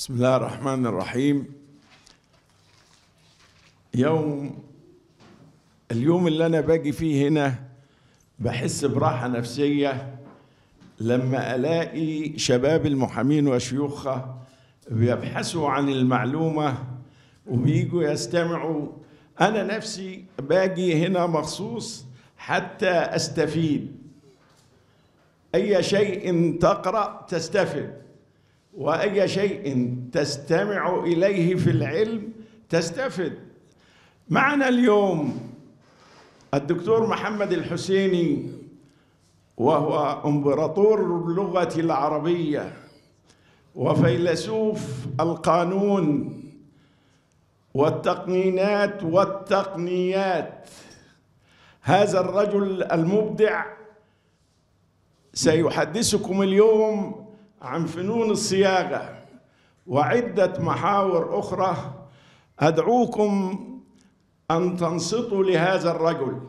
بسم الله الرحمن الرحيم يوم اليوم اللي انا باجي فيه هنا بحس براحه نفسيه لما الاقي شباب المحامين وشيوخه بيبحثوا عن المعلومه وبيجوا يستمعوا انا نفسي باجي هنا مخصوص حتى استفيد اي شيء تقرا تستفد واي شيء تستمع اليه في العلم تستفد معنا اليوم الدكتور محمد الحسيني وهو امبراطور اللغه العربيه وفيلسوف القانون والتقنينات والتقنيات هذا الرجل المبدع سيحدثكم اليوم عن فنون الصياغه وعده محاور اخرى ادعوكم ان تنصتوا لهذا الرجل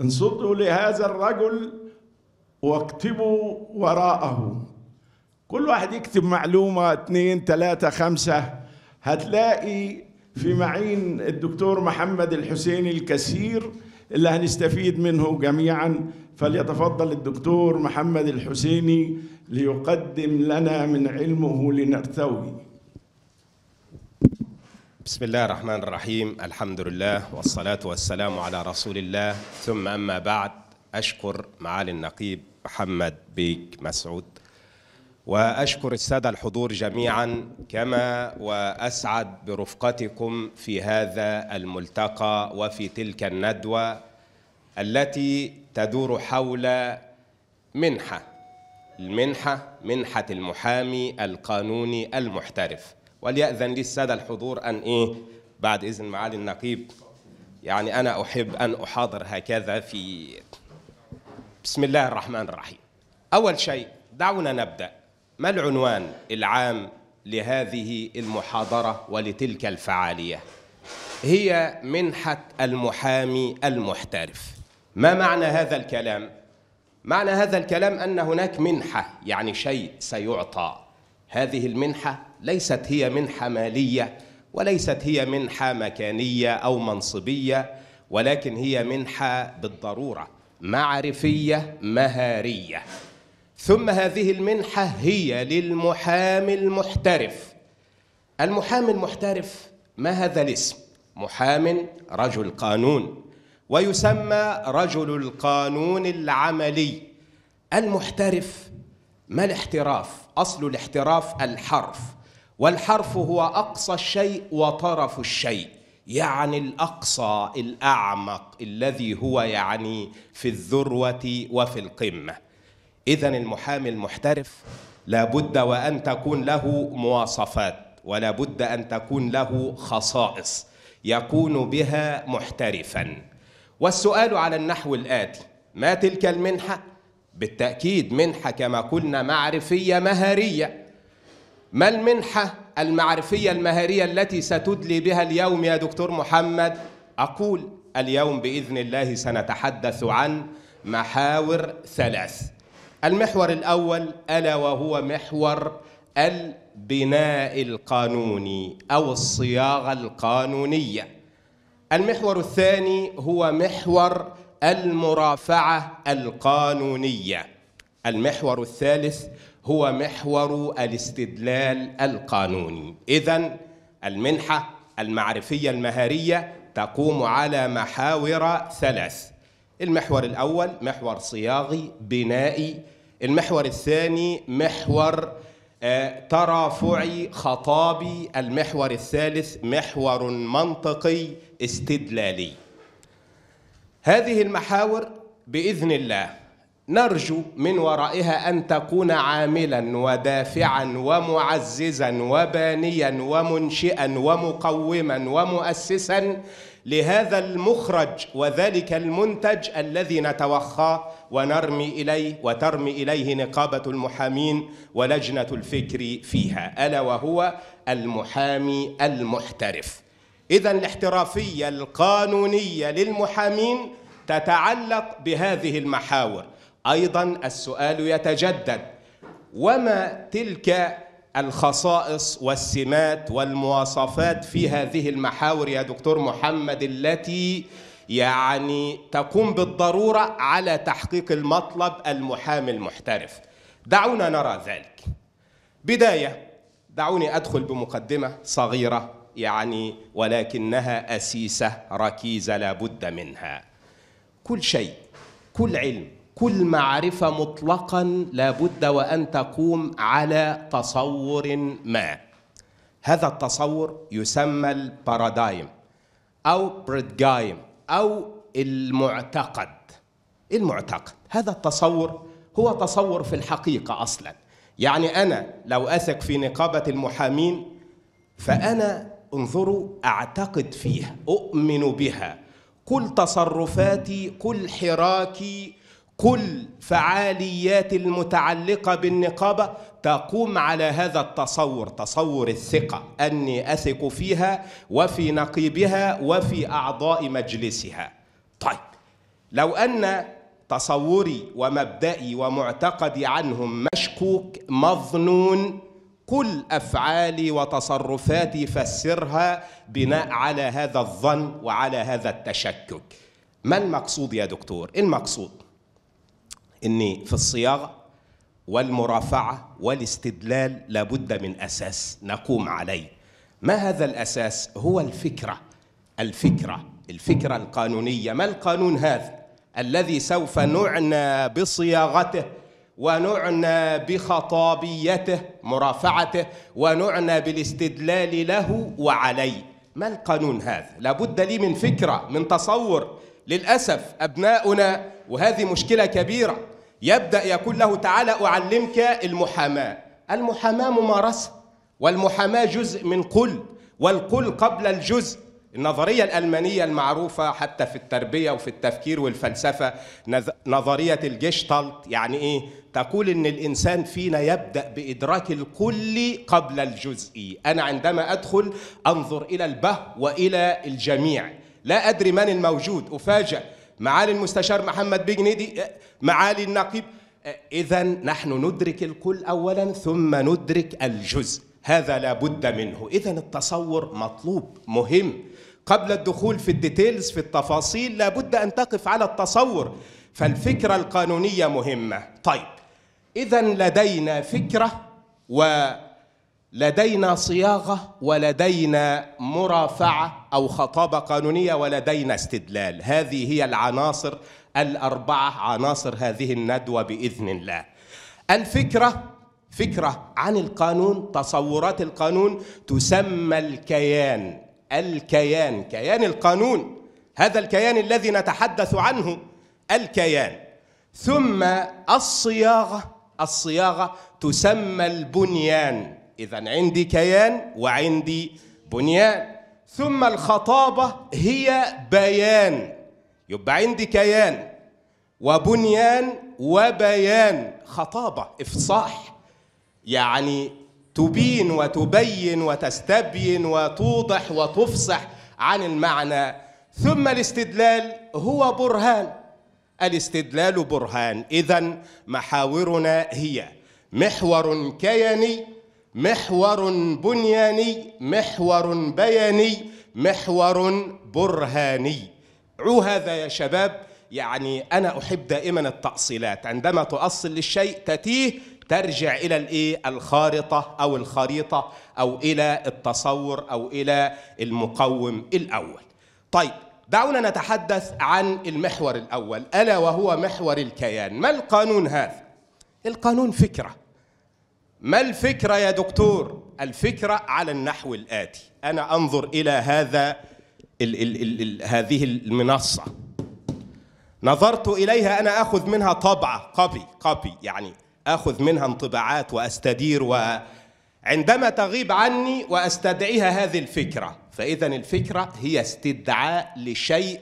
انصتوا لهذا الرجل واكتبوا وراءه كل واحد يكتب معلومه اثنين ثلاثه خمسه هتلاقي في معين الدكتور محمد الحسيني الكثير اللي هنستفيد منه جميعا فليتفضل الدكتور محمد الحسيني ليقدم لنا من علمه لنرتوي بسم الله الرحمن الرحيم الحمد لله والصلاة والسلام على رسول الله ثم أما بعد أشكر معالي النقيب محمد بيك مسعود واشكر الساده الحضور جميعا كما واسعد برفقتكم في هذا الملتقى وفي تلك الندوه التي تدور حول منحة المنحة منحة المحامي القانوني المحترف وليأذن لي السادة الحضور أن إيه بعد إذن معالي النقيب يعني أنا أحب أن أحاضر هكذا في بسم الله الرحمن الرحيم أول شيء دعونا نبدأ ما العنوان العام لهذه المحاضرة ولتلك الفعالية هي منحة المحامي المحترف ما معنى هذا الكلام معنى هذا الكلام ان هناك منحه يعني شيء سيعطى هذه المنحه ليست هي منحه ماليه وليست هي منحه مكانيه او منصبيه ولكن هي منحه بالضروره معرفيه مهاريه ثم هذه المنحه هي للمحامي المحترف المحامي المحترف ما هذا الاسم محام رجل قانون ويسمى رجل القانون العملي المحترف ما الاحتراف اصل الاحتراف الحرف والحرف هو اقصى الشيء وطرف الشيء يعني الاقصى الاعمق الذي هو يعني في الذروه وفي القمه اذا المحامي المحترف لابد وان تكون له مواصفات ولا بد ان تكون له خصائص يكون بها محترفا والسؤال على النحو الآتي ما تلك المنحة؟ بالتأكيد منحة كما قلنا معرفية مهارية ما المنحة المعرفية المهارية التي ستدلي بها اليوم يا دكتور محمد؟ أقول اليوم بإذن الله سنتحدث عن محاور ثلاث المحور الأول ألا وهو محور البناء القانوني أو الصياغة القانونية المحور الثاني هو محور المرافعة القانونية المحور الثالث هو محور الاستدلال القانوني إذا المنحة المعرفية المهارية تقوم على محاور ثلاث المحور الأول محور صياغي بنائي المحور الثاني محور آه، ترافعي خطابي المحور الثالث محور منطقي استدلالي هذه المحاور باذن الله نرجو من ورائها ان تكون عاملا ودافعا ومعززا وبانيا ومنشئا ومقوما ومؤسسا لهذا المخرج وذلك المنتج الذي نتوخاه ونرمي إليه وترمي إليه نقابة المحامين ولجنة الفكر فيها ألا وهو المحامي المحترف إذا الاحترافية القانونية للمحامين تتعلق بهذه المحاور أيضا السؤال يتجدد وما تلك الخصائص والسمات والمواصفات في هذه المحاور يا دكتور محمد التي يعني تقوم بالضرورة على تحقيق المطلب المحامي المحترف دعونا نرى ذلك بداية دعوني أدخل بمقدمة صغيرة يعني ولكنها أسيسة ركيزة لابد منها كل شيء كل علم كل معرفة مطلقا لابد وأن تقوم على تصور ما هذا التصور يسمى البارادايم أو بريدجايم أو المعتقد المعتقد هذا التصور هو تصور في الحقيقة أصلا يعني أنا لو أثق في نقابة المحامين فأنا انظروا أعتقد فيها أؤمن بها كل تصرفاتي كل حراكي كل فعاليات المتعلقة بالنقابة تقوم على هذا التصور تصور الثقة أني أثق فيها وفي نقيبها وفي أعضاء مجلسها طيب لو أن تصوري ومبدئي ومعتقدي عنهم مشكوك مظنون كل أفعالي وتصرفاتي فسرها بناء على هذا الظن وعلى هذا التشكك ما المقصود يا دكتور؟ إيه المقصود اني في الصياغه والمرافعه والاستدلال لابد من اساس نقوم عليه ما هذا الاساس هو الفكره الفكره الفكره القانونيه ما القانون هذا الذي سوف نعنى بصياغته ونعنى بخطابيته مرافعته ونعنى بالاستدلال له وعليه ما القانون هذا لابد لي من فكره من تصور للاسف ابناؤنا وهذه مشكله كبيره يبدأ يقول له تعالى أعلمك المحاماة المحاماة ممارسة والمحاماة جزء من قل والقل قبل الجزء النظرية الألمانية المعروفة حتى في التربية وفي التفكير والفلسفة نظرية الجشتالت يعني إيه؟ تقول إن الإنسان فينا يبدأ بإدراك الكل قبل الجزئي أنا عندما أدخل أنظر إلى البه وإلى الجميع لا أدري من الموجود أفاجأ معالي المستشار محمد بجنيدي آه، معالي النقيب آه، إذا نحن ندرك الكل أولا ثم ندرك الجزء هذا لا بد منه إذا التصور مطلوب مهم قبل الدخول في الديتيلز في التفاصيل لابد أن تقف على التصور فالفكرة القانونية مهمة طيب إذا لدينا فكرة و لدينا صياغه ولدينا مرافعه او خطابه قانونيه ولدينا استدلال هذه هي العناصر الاربعه عناصر هذه الندوه باذن الله الفكره فكره عن القانون تصورات القانون تسمى الكيان الكيان كيان القانون هذا الكيان الذي نتحدث عنه الكيان ثم الصياغه الصياغه تسمى البنيان إذا عندي كيان وعندي بنيان ثم الخطابة هي بيان يبقى عندي كيان وبنيان وبيان خطابة إفصاح يعني تبين وتبين وتستبين وتوضح وتفصح عن المعنى ثم الاستدلال هو برهان الاستدلال برهان إذا محاورنا هي محور كياني محور بنياني محور بياني محور برهاني عو هذا يا شباب يعني أنا أحب دائما التأصيلات عندما تؤصل للشيء تتيه ترجع إلى الإيه؟ الخارطة أو الخريطة أو إلى التصور أو إلى المقوم الأول طيب دعونا نتحدث عن المحور الأول ألا وهو محور الكيان ما القانون هذا؟ القانون فكرة ما الفكرة يا دكتور؟ الفكرة على النحو الآتي أنا أنظر إلى هذا الـ الـ الـ الـ هذه المنصة نظرت إليها أنا أخذ منها طبعة قبي قبي يعني أخذ منها انطباعات وأستدير و عندما تغيب عني وأستدعيها هذه الفكرة فإذا الفكرة هي استدعاء لشيء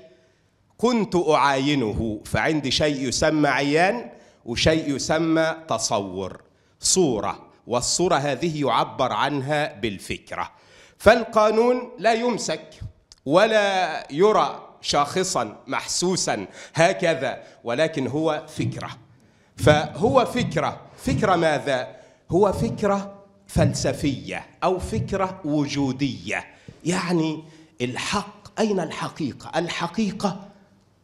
كنت أعاينه فعندي شيء يسمى عيان وشيء يسمى تصور صورة والصورة هذه يعبر عنها بالفكرة فالقانون لا يمسك ولا يرى شاخصا محسوسا هكذا ولكن هو فكرة فهو فكرة فكرة ماذا؟ هو فكرة فلسفية أو فكرة وجودية يعني الحق أين الحقيقة؟ الحقيقة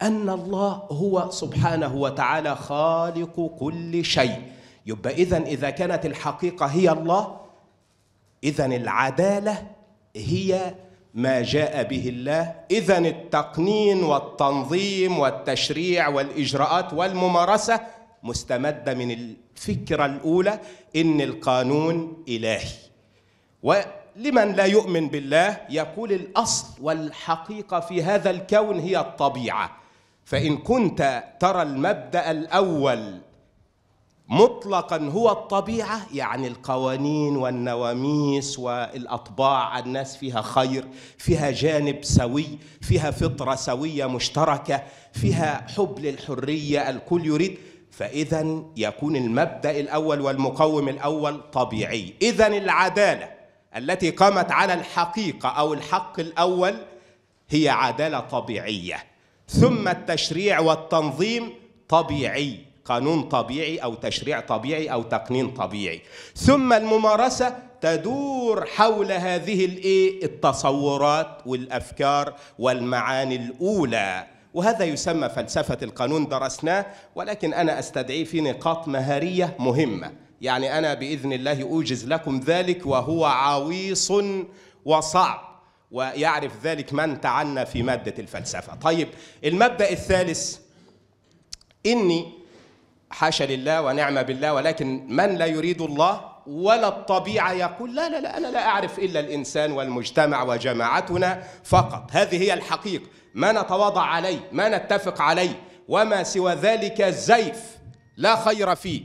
أن الله هو سبحانه وتعالى خالق كل شيء يبقى إذا إذا كانت الحقيقة هي الله إذا العدالة هي ما جاء به الله إذا التقنين والتنظيم والتشريع والإجراءات والممارسة مستمدة من الفكرة الأولى إن القانون إلهي ولمن لا يؤمن بالله يقول الأصل والحقيقة في هذا الكون هي الطبيعة فإن كنت ترى المبدأ الأول مطلقا هو الطبيعه يعني القوانين والنواميس والاطباع الناس فيها خير فيها جانب سوي فيها فطره سويه مشتركه فيها حب للحريه الكل يريد فاذا يكون المبدا الاول والمقوم الاول طبيعي اذا العداله التي قامت على الحقيقه او الحق الاول هي عداله طبيعيه ثم التشريع والتنظيم طبيعي قانون طبيعي او تشريع طبيعي او تقنين طبيعي ثم الممارسه تدور حول هذه الايه التصورات والافكار والمعاني الاولى وهذا يسمى فلسفه القانون درسناه ولكن انا استدعي في نقاط مهاريه مهمه يعني انا باذن الله اوجز لكم ذلك وهو عويص وصعب ويعرف ذلك من تعنى في ماده الفلسفه طيب المبدا الثالث اني حاشا لله ونعم بالله ولكن من لا يريد الله ولا الطبيعة يقول لا لا لا أنا لا أعرف إلا الإنسان والمجتمع وجماعتنا فقط هذه هي الحقيقة ما نتواضع عليه ما نتفق عليه وما سوى ذلك زيف لا خير فيه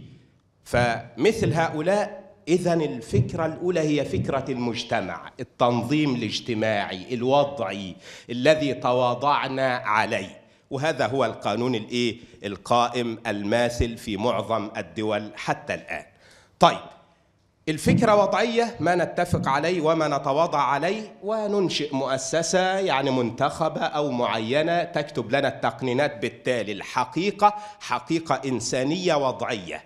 فمثل هؤلاء إذا الفكرة الأولى هي فكرة المجتمع التنظيم الاجتماعي الوضعي الذي تواضعنا عليه وهذا هو القانون الايه القائم الماثل في معظم الدول حتى الان طيب الفكرة وضعية ما نتفق عليه وما نتواضع عليه وننشئ مؤسسة يعني منتخبة أو معينة تكتب لنا التقنينات بالتالي الحقيقة حقيقة إنسانية وضعية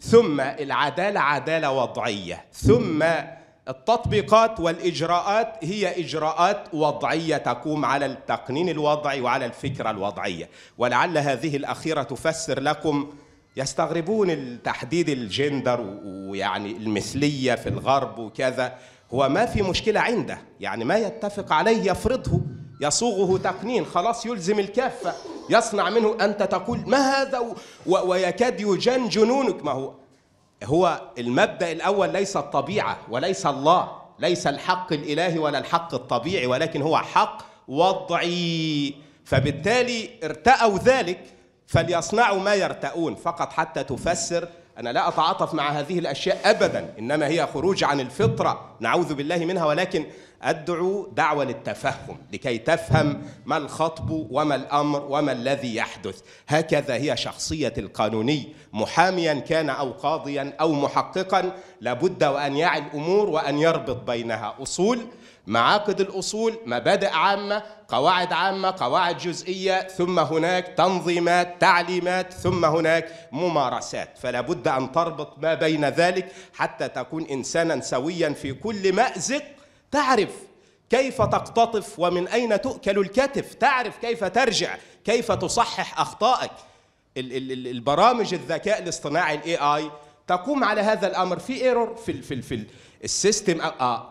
ثم العدالة عدالة وضعية ثم التطبيقات والإجراءات هي إجراءات وضعية تقوم على التقنين الوضعي وعلى الفكرة الوضعية ولعل هذه الأخيرة تفسر لكم يستغربون التحديد الجندر ويعني المثلية في الغرب وكذا هو ما في مشكلة عنده يعني ما يتفق عليه يفرضه يصوغه تقنين خلاص يلزم الكافة يصنع منه أنت تقول ما هذا ويكاد يجن جنونك ما هو هو المبدا الاول ليس الطبيعه وليس الله ليس الحق الالهي ولا الحق الطبيعي ولكن هو حق وضعي فبالتالي ارتأوا ذلك فليصنعوا ما يرتأون فقط حتى تفسر أنا لا أتعاطف مع هذه الأشياء أبدا إنما هي خروج عن الفطرة نعوذ بالله منها ولكن أدعو دعوة للتفهم لكي تفهم ما الخطب وما الأمر وما الذي يحدث هكذا هي شخصية القانوني محاميا كان أو قاضيا أو محققا لابد وأن يعي الأمور وأن يربط بينها أصول معاقد الأصول مبادئ عامة قواعد عامة قواعد جزئية ثم هناك تنظيمات تعليمات ثم هناك ممارسات فلا بد أن تربط ما بين ذلك حتى تكون إنسانا سويا في كل مأزق تعرف كيف تقتطف ومن أين تؤكل الكتف تعرف كيف ترجع كيف تصحح أخطائك البرامج الذكاء الاصطناعي الاي اي تقوم على هذا الامر في ايرور في في في السيستم آه, آه،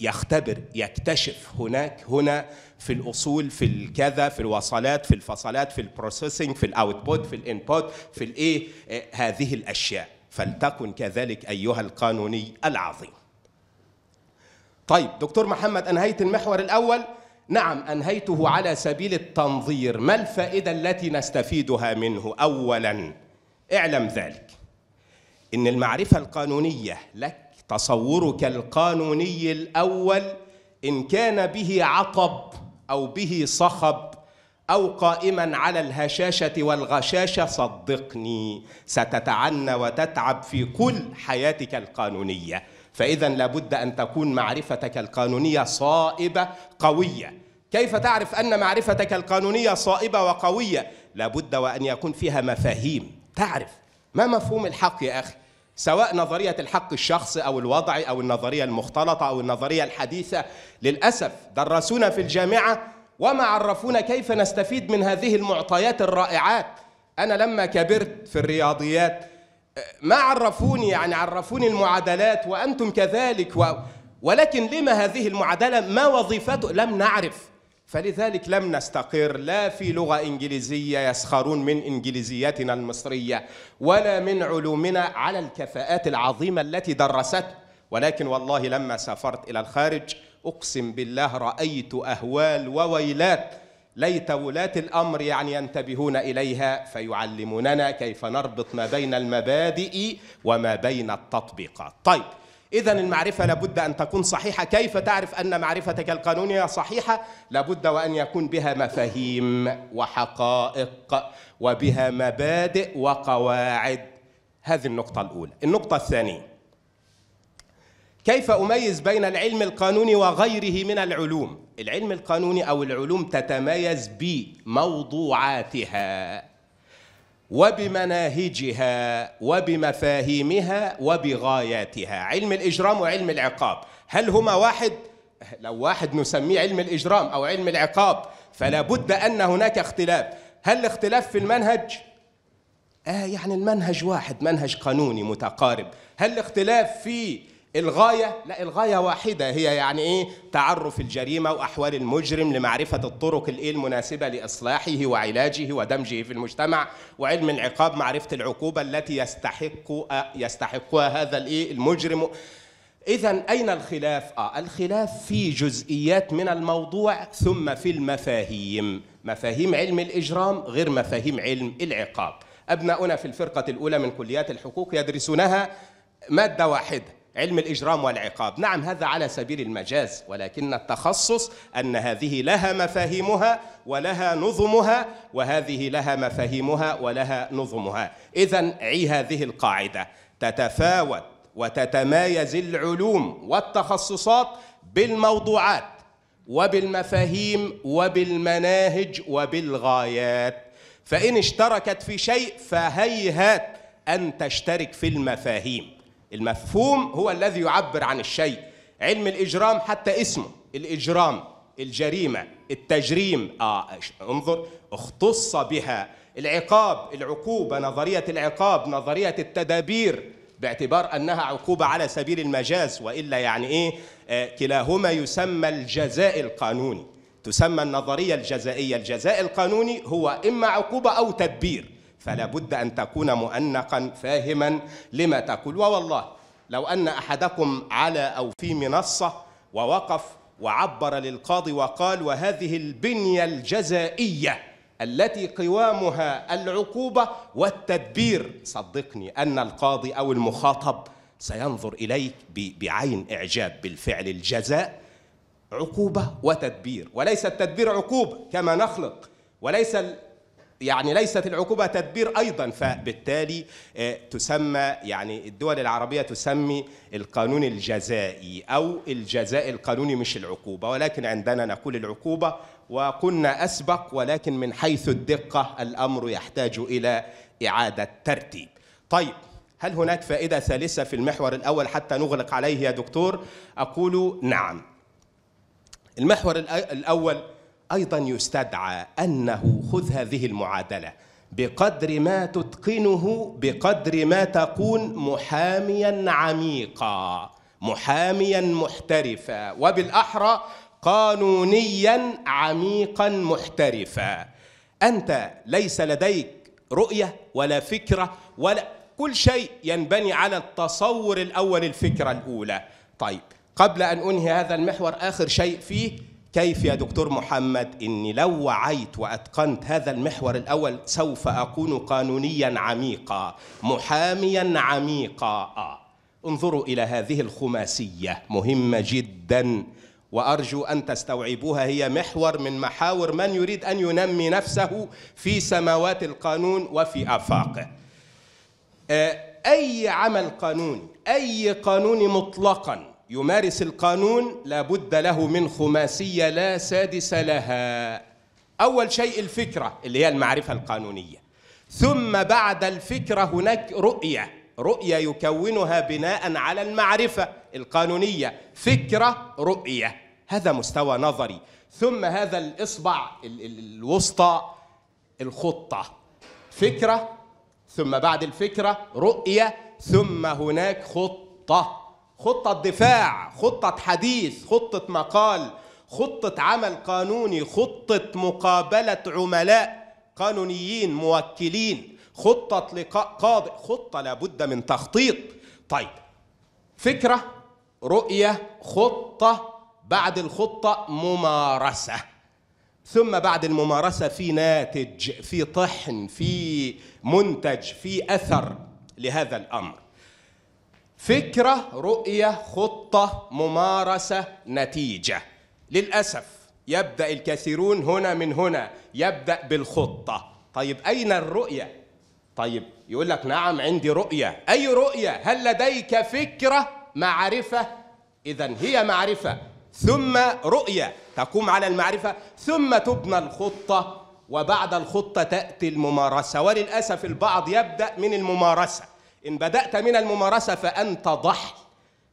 يختبر يكتشف هناك هنا في الاصول في الكذا في الوصلات في الفصلات في البروسيسنج في الاوتبوت في الانبوت في الايه هذه الاشياء فلتكن كذلك ايها القانوني العظيم طيب دكتور محمد أنهيت المحور الأول نعم أنهيته على سبيل التنظير ما الفائدة التي نستفيدها منه أولا اعلم ذلك إن المعرفة القانونية لك تصورك القانوني الأول إن كان به عطب أو به صخب أو قائما على الهشاشة والغشاشة صدقني ستتعنى وتتعب في كل حياتك القانونية فإذا لابد أن تكون معرفتك القانونية صائبة قوية كيف تعرف أن معرفتك القانونية صائبة وقوية؟ لابد وأن يكون فيها مفاهيم تعرف ما مفهوم الحق يا أخي؟ سواء نظرية الحق الشخصي أو الوضعي أو النظرية المختلطة أو النظرية الحديثة للأسف درسونا في الجامعة وما عرفونا كيف نستفيد من هذه المعطيات الرائعات أنا لما كبرت في الرياضيات ما عرفوني يعني عرفوني المعادلات وأنتم كذلك و... ولكن لما هذه المعادلة ما وظيفته لم نعرف فلذلك لم نستقر لا في لغة إنجليزية يسخرون من إنجليزيتنا المصرية ولا من علومنا على الكفاءات العظيمة التي درست ولكن والله لما سافرت إلى الخارج أقسم بالله رأيت أهوال وويلات ليت ولاة الأمر يعني ينتبهون إليها فيعلموننا كيف نربط ما بين المبادئ وما بين التطبيقات طيب إذا المعرفة لابد أن تكون صحيحة كيف تعرف أن معرفتك القانونية صحيحة لابد وأن يكون بها مفاهيم وحقائق وبها مبادئ وقواعد هذه النقطة الأولى النقطة الثانية كيف أميز بين العلم القانوني وغيره من العلوم العلم القانوني أو العلوم تتميز بموضوعاتها وبمناهجها وبمفاهيمها وبغاياتها علم الإجرام وعلم العقاب هل هما واحد؟ لو واحد نسميه علم الإجرام أو علم العقاب فلا بد أن هناك اختلاف هل الاختلاف في المنهج؟ آه يعني المنهج واحد منهج قانوني متقارب هل الاختلاف في الغاية لا الغاية واحدة هي يعني إيه تعرف الجريمة وأحوال المجرم لمعرفة الطرق الإيه المناسبة لإصلاحه وعلاجه ودمجه في المجتمع وعلم العقاب معرفة العقوبة التي يستحق يستحقها هذا الإيه المجرم إذا أين الخلاف؟ آه الخلاف في جزئيات من الموضوع ثم في المفاهيم مفاهيم علم الإجرام غير مفاهيم علم العقاب أبناؤنا في الفرقة الأولى من كليات الحقوق يدرسونها مادة واحدة علم الإجرام والعقاب نعم هذا على سبيل المجاز ولكن التخصص أن هذه لها مفاهيمها ولها نظمها وهذه لها مفاهيمها ولها نظمها إذا عي هذه القاعدة تتفاوت وتتمايز العلوم والتخصصات بالموضوعات وبالمفاهيم وبالمناهج وبالغايات فإن اشتركت في شيء فهيهات أن تشترك في المفاهيم المفهوم هو الذي يعبر عن الشيء علم الإجرام حتى اسمه الإجرام الجريمة التجريم آه انظر اختص بها العقاب العقوبة نظرية العقاب نظرية التدابير باعتبار أنها عقوبة على سبيل المجاز وإلا يعني إيه آه، كلاهما يسمى الجزاء القانوني تسمى النظرية الجزائية الجزاء القانوني هو إما عقوبة أو تدبير فلا بد أن تكون مؤنقا فاهما لما تقول ووالله لو أن أحدكم على أو في منصة ووقف وعبر للقاضي وقال وهذه البنية الجزائية التي قوامها العقوبة والتدبير صدقني أن القاضي أو المخاطب سينظر إليك بعين إعجاب بالفعل الجزاء عقوبة وتدبير وليس التدبير عقوبة كما نخلق وليس يعني ليست العقوبة تدبير أيضا فبالتالي آه، تسمى يعني الدول العربية تسمي القانون الجزائي أو الجزاء القانوني مش العقوبة ولكن عندنا نقول العقوبة وقلنا أسبق ولكن من حيث الدقة الأمر يحتاج إلى إعادة ترتيب طيب هل هناك فائدة ثالثة في المحور الأول حتى نغلق عليه يا دكتور؟ أقول نعم المحور الأول أيضا يستدعى أنه خذ هذه المعادلة بقدر ما تتقنه بقدر ما تكون محاميا عميقا محاميا محترفا وبالأحرى قانونيا عميقا محترفا أنت ليس لديك رؤية ولا فكرة ولا كل شيء ينبني على التصور الأول الفكرة الأولى طيب قبل أن أنهي هذا المحور آخر شيء فيه كيف يا دكتور محمد اني لو وعيت واتقنت هذا المحور الاول سوف اكون قانونيا عميقا محاميا عميقا انظروا الى هذه الخماسيه مهمه جدا وارجو ان تستوعبوها هي محور من محاور من يريد ان ينمي نفسه في سماوات القانون وفي افاقه أه، اي عمل قانوني اي قانون مطلقا يمارس القانون لابد له من خماسية لا سادس لها أول شيء الفكرة اللي هي المعرفة القانونية ثم بعد الفكرة هناك رؤية رؤية يكونها بناء على المعرفة القانونية فكرة رؤية هذا مستوى نظري ثم هذا الإصبع الوسطى الخطة فكرة ثم بعد الفكرة رؤية ثم هناك خطة خطة دفاع خطة حديث خطة مقال خطة عمل قانوني خطة مقابلة عملاء قانونيين موكلين خطة لقاء قاضي خطة لابد من تخطيط طيب فكرة رؤية خطة بعد الخطة ممارسة ثم بعد الممارسة في ناتج في طحن في منتج في أثر لهذا الأمر فكرة رؤية خطة ممارسة نتيجة للأسف يبدأ الكثيرون هنا من هنا يبدأ بالخطة طيب أين الرؤية؟ طيب يقول لك نعم عندي رؤية أي رؤية؟ هل لديك فكرة معرفة؟ إذا هي معرفة ثم رؤية تقوم على المعرفة ثم تبنى الخطة وبعد الخطة تأتي الممارسة وللأسف البعض يبدأ من الممارسة إن بدأت من الممارسة فأنت ضحل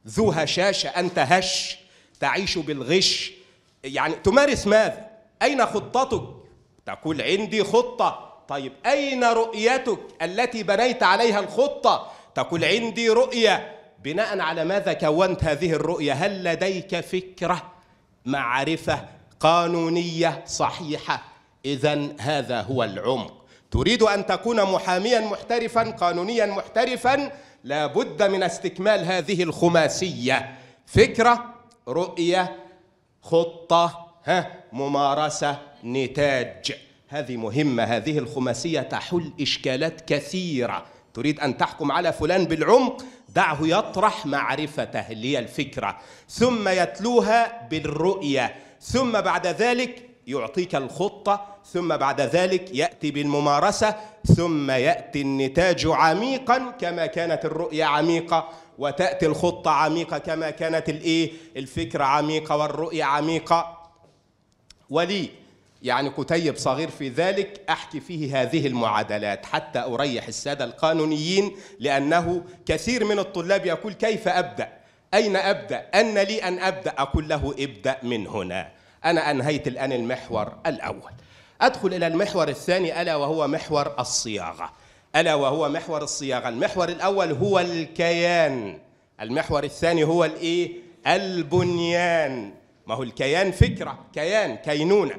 ذو هشاشة أنت هش تعيش بالغش يعني تمارس ماذا؟ أين خطتك؟ تقول عندي خطة طيب أين رؤيتك التي بنيت عليها الخطة؟ تقول عندي رؤية بناء على ماذا كونت هذه الرؤية؟ هل لديك فكرة؟ معرفة قانونية صحيحة؟ إذا هذا هو العمق تريد أن تكون محاميا محترفا قانونيا محترفا لا بد من استكمال هذه الخماسية فكرة رؤية خطة ها ممارسة نتاج هذه مهمة هذه الخماسية تحل إشكالات كثيرة تريد أن تحكم على فلان بالعمق دعه يطرح معرفته هي الفكرة ثم يتلوها بالرؤية ثم بعد ذلك يعطيك الخطة ثم بعد ذلك يأتي بالممارسة ثم يأتي النتاج عميقا كما كانت الرؤية عميقة وتأتي الخطة عميقة كما كانت الإيه الفكرة عميقة والرؤية عميقة ولي يعني كتيب صغير في ذلك أحكي فيه هذه المعادلات حتى أريح السادة القانونيين لأنه كثير من الطلاب يقول كيف أبدأ أين أبدأ أن لي أن أبدأ أقول له ابدأ من هنا أنا أنهيت الآن المحور الأول أدخل إلى المحور الثاني ألا وهو محور الصياغة ألا وهو محور الصياغة المحور الأول هو الكيان المحور الثاني هو الإيه؟ البنيان ما هو الكيان فكرة كيان كينونة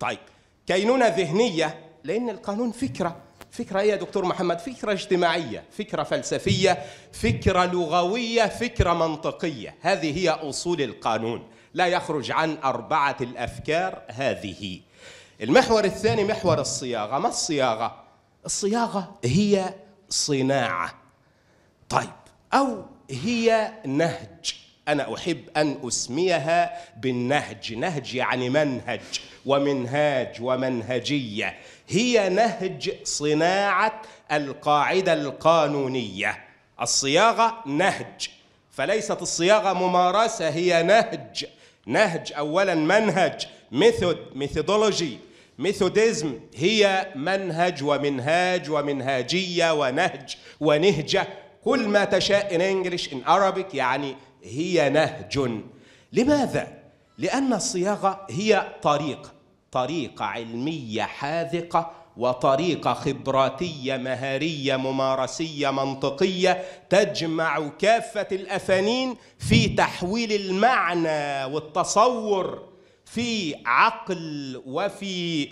طيب كينونة ذهنية لأن القانون فكرة فكرة إيه يا دكتور محمد؟ فكرة اجتماعية فكرة فلسفية فكرة لغوية فكرة منطقية هذه هي أصول القانون لا يخرج عن أربعة الأفكار هذه المحور الثاني محور الصياغه ما الصياغه الصياغه هي صناعه طيب او هي نهج انا احب ان اسميها بالنهج نهج يعني منهج ومنهاج ومنهجيه هي نهج صناعه القاعده القانونيه الصياغه نهج فليست الصياغه ممارسه هي نهج نهج اولا منهج ميثود ميثودولوجي ميثوديزم هي منهج ومنهاج ومنهاجية ونهج ونهجة كل ما تشاء in English in Arabic يعني هي نهج لماذا؟ لأن الصياغة هي طريقة طريقة علمية حاذقة وطريقة خبراتية مهارية ممارسية منطقية تجمع كافة الأفانين في تحويل المعنى والتصور في عقل وفي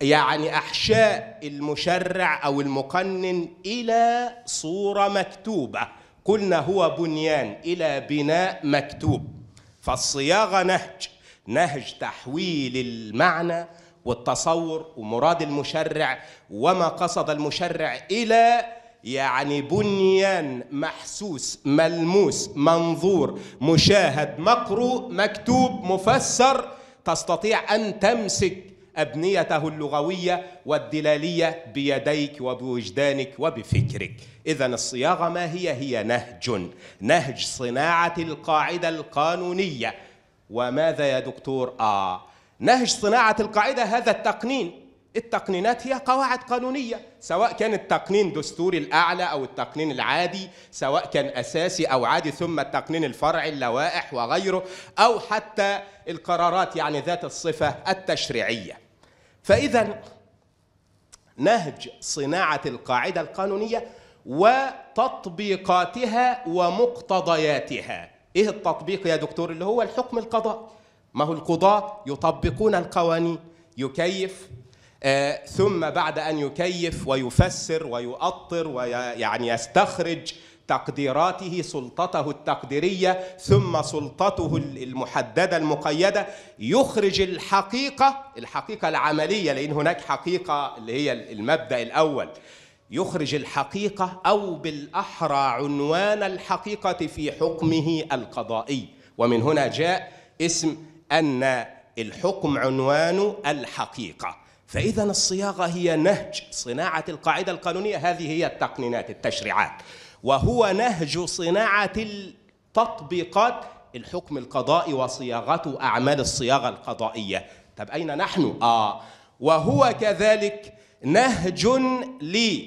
يعني احشاء المشرع او المقنن الى صوره مكتوبه قلنا هو بنيان الى بناء مكتوب فالصياغه نهج نهج تحويل المعنى والتصور ومراد المشرع وما قصد المشرع الى يعني بنيان محسوس ملموس منظور مشاهد مقروء مكتوب مفسر تستطيع أن تمسك أبنيته اللغوية والدلالية بيديك وبوجدانك وبفكرك إذا الصياغة ما هي؟ هي نهج نهج صناعة القاعدة القانونية وماذا يا دكتور؟ آه نهج صناعة القاعدة هذا التقنين التقنينات هي قواعد قانونية سواء كان التقنين دستوري الأعلى أو التقنين العادي سواء كان أساسي أو عادي ثم التقنين الفرعي اللوائح وغيره أو حتى القرارات يعني ذات الصفة التشريعية فإذا نهج صناعة القاعدة القانونية وتطبيقاتها ومقتضياتها إيه التطبيق يا دكتور اللي هو الحكم القضائي ما هو القضاة يطبقون القوانين يكيف آه، ثم بعد ان يكيف ويفسر ويؤطر ويعني يستخرج تقديراته سلطته التقديريه ثم سلطته المحدده المقيده يخرج الحقيقه الحقيقه العمليه لان هناك حقيقه اللي هي المبدا الاول يخرج الحقيقه او بالاحرى عنوان الحقيقه في حكمه القضائي ومن هنا جاء اسم ان الحكم عنوان الحقيقه فإذا الصياغة هي نهج صناعة القاعدة القانونية هذه هي التقنينات التشريعات وهو نهج صناعة التطبيقات الحكم القضائي وصياغته أعمال الصياغة القضائية طب أين نحن؟ آه وهو كذلك نهج ل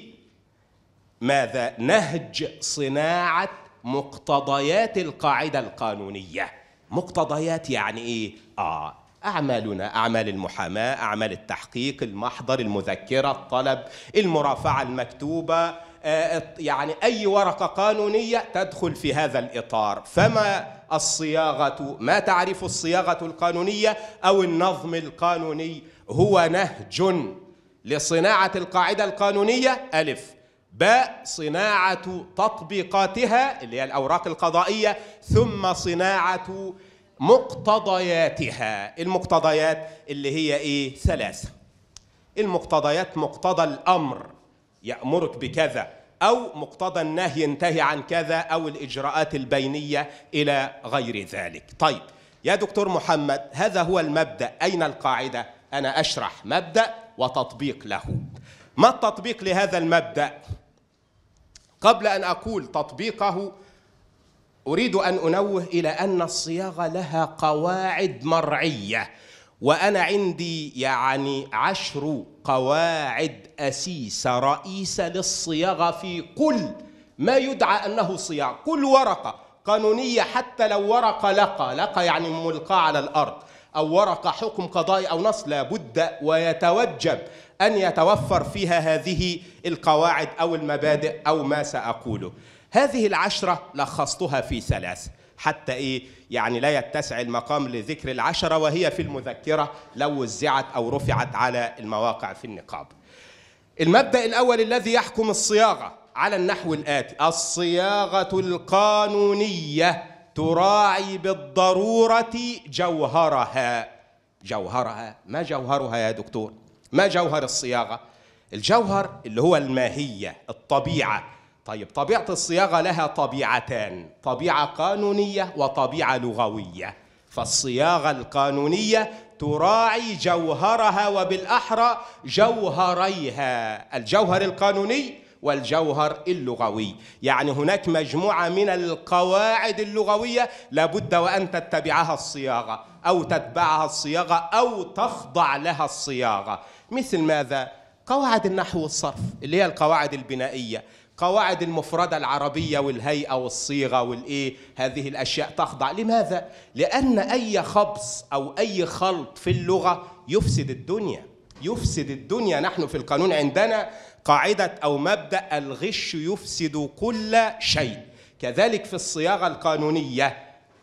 ماذا؟ نهج صناعة مقتضيات القاعدة القانونية مقتضيات يعني إيه؟ آه أعمالنا أعمال المحاماة أعمال التحقيق المحضر المذكرة الطلب المرافعة المكتوبة آه، يعني أي ورقة قانونية تدخل في هذا الإطار فما الصياغة ما تعرف الصياغة القانونية أو النظم القانوني هو نهج لصناعة القاعدة القانونية ألف باء صناعة تطبيقاتها اللي هي الأوراق القضائية ثم صناعة مقتضياتها المقتضيات اللي هي ايه ثلاثه المقتضيات مقتضى الامر يامرك بكذا او مقتضى النهي ينتهي عن كذا او الاجراءات البينيه الى غير ذلك طيب يا دكتور محمد هذا هو المبدا اين القاعده انا اشرح مبدا وتطبيق له ما التطبيق لهذا المبدا قبل ان اقول تطبيقه اريد ان انوه الى ان الصياغه لها قواعد مرعيه وانا عندي يعني عشر قواعد اسيسه رئيسه للصياغه في كل ما يدعى انه صياغه كل ورقه قانونيه حتى لو ورقه لقى لقى يعني ملقاه على الارض او ورقه حكم قضائي او نص لابد ويتوجب ان يتوفر فيها هذه القواعد او المبادئ او ما ساقوله هذه العشرة لخصتها في ثلاث حتى إيه يعني لا يتسع المقام لذكر العشرة وهي في المذكرة لو وزعت أو رفعت على المواقع في النقاب المبدأ الأول الذي يحكم الصياغة على النحو الآتي الصياغة القانونية تراعي بالضرورة جوهرها جوهرها ما جوهرها يا دكتور ما جوهر الصياغة الجوهر اللي هو الماهية الطبيعة طيب طبيعة الصياغة لها طبيعتان طبيعة قانونية وطبيعة لغوية فالصياغة القانونية تراعي جوهرها وبالأحرى جوهريها الجوهر القانوني والجوهر اللغوي يعني هناك مجموعة من القواعد اللغوية لابد وأن تتبعها الصياغة أو تتبعها الصياغة أو تخضع لها الصياغة مثل ماذا؟ قواعد النحو والصرف اللي هي القواعد البنائية قواعد المفردة العربية والهيئة والصيغة والإيه هذه الأشياء تخضع لماذا؟ لأن أي خبص أو أي خلط في اللغة يفسد الدنيا يفسد الدنيا نحن في القانون عندنا قاعدة أو مبدأ الغش يفسد كل شيء كذلك في الصياغة القانونية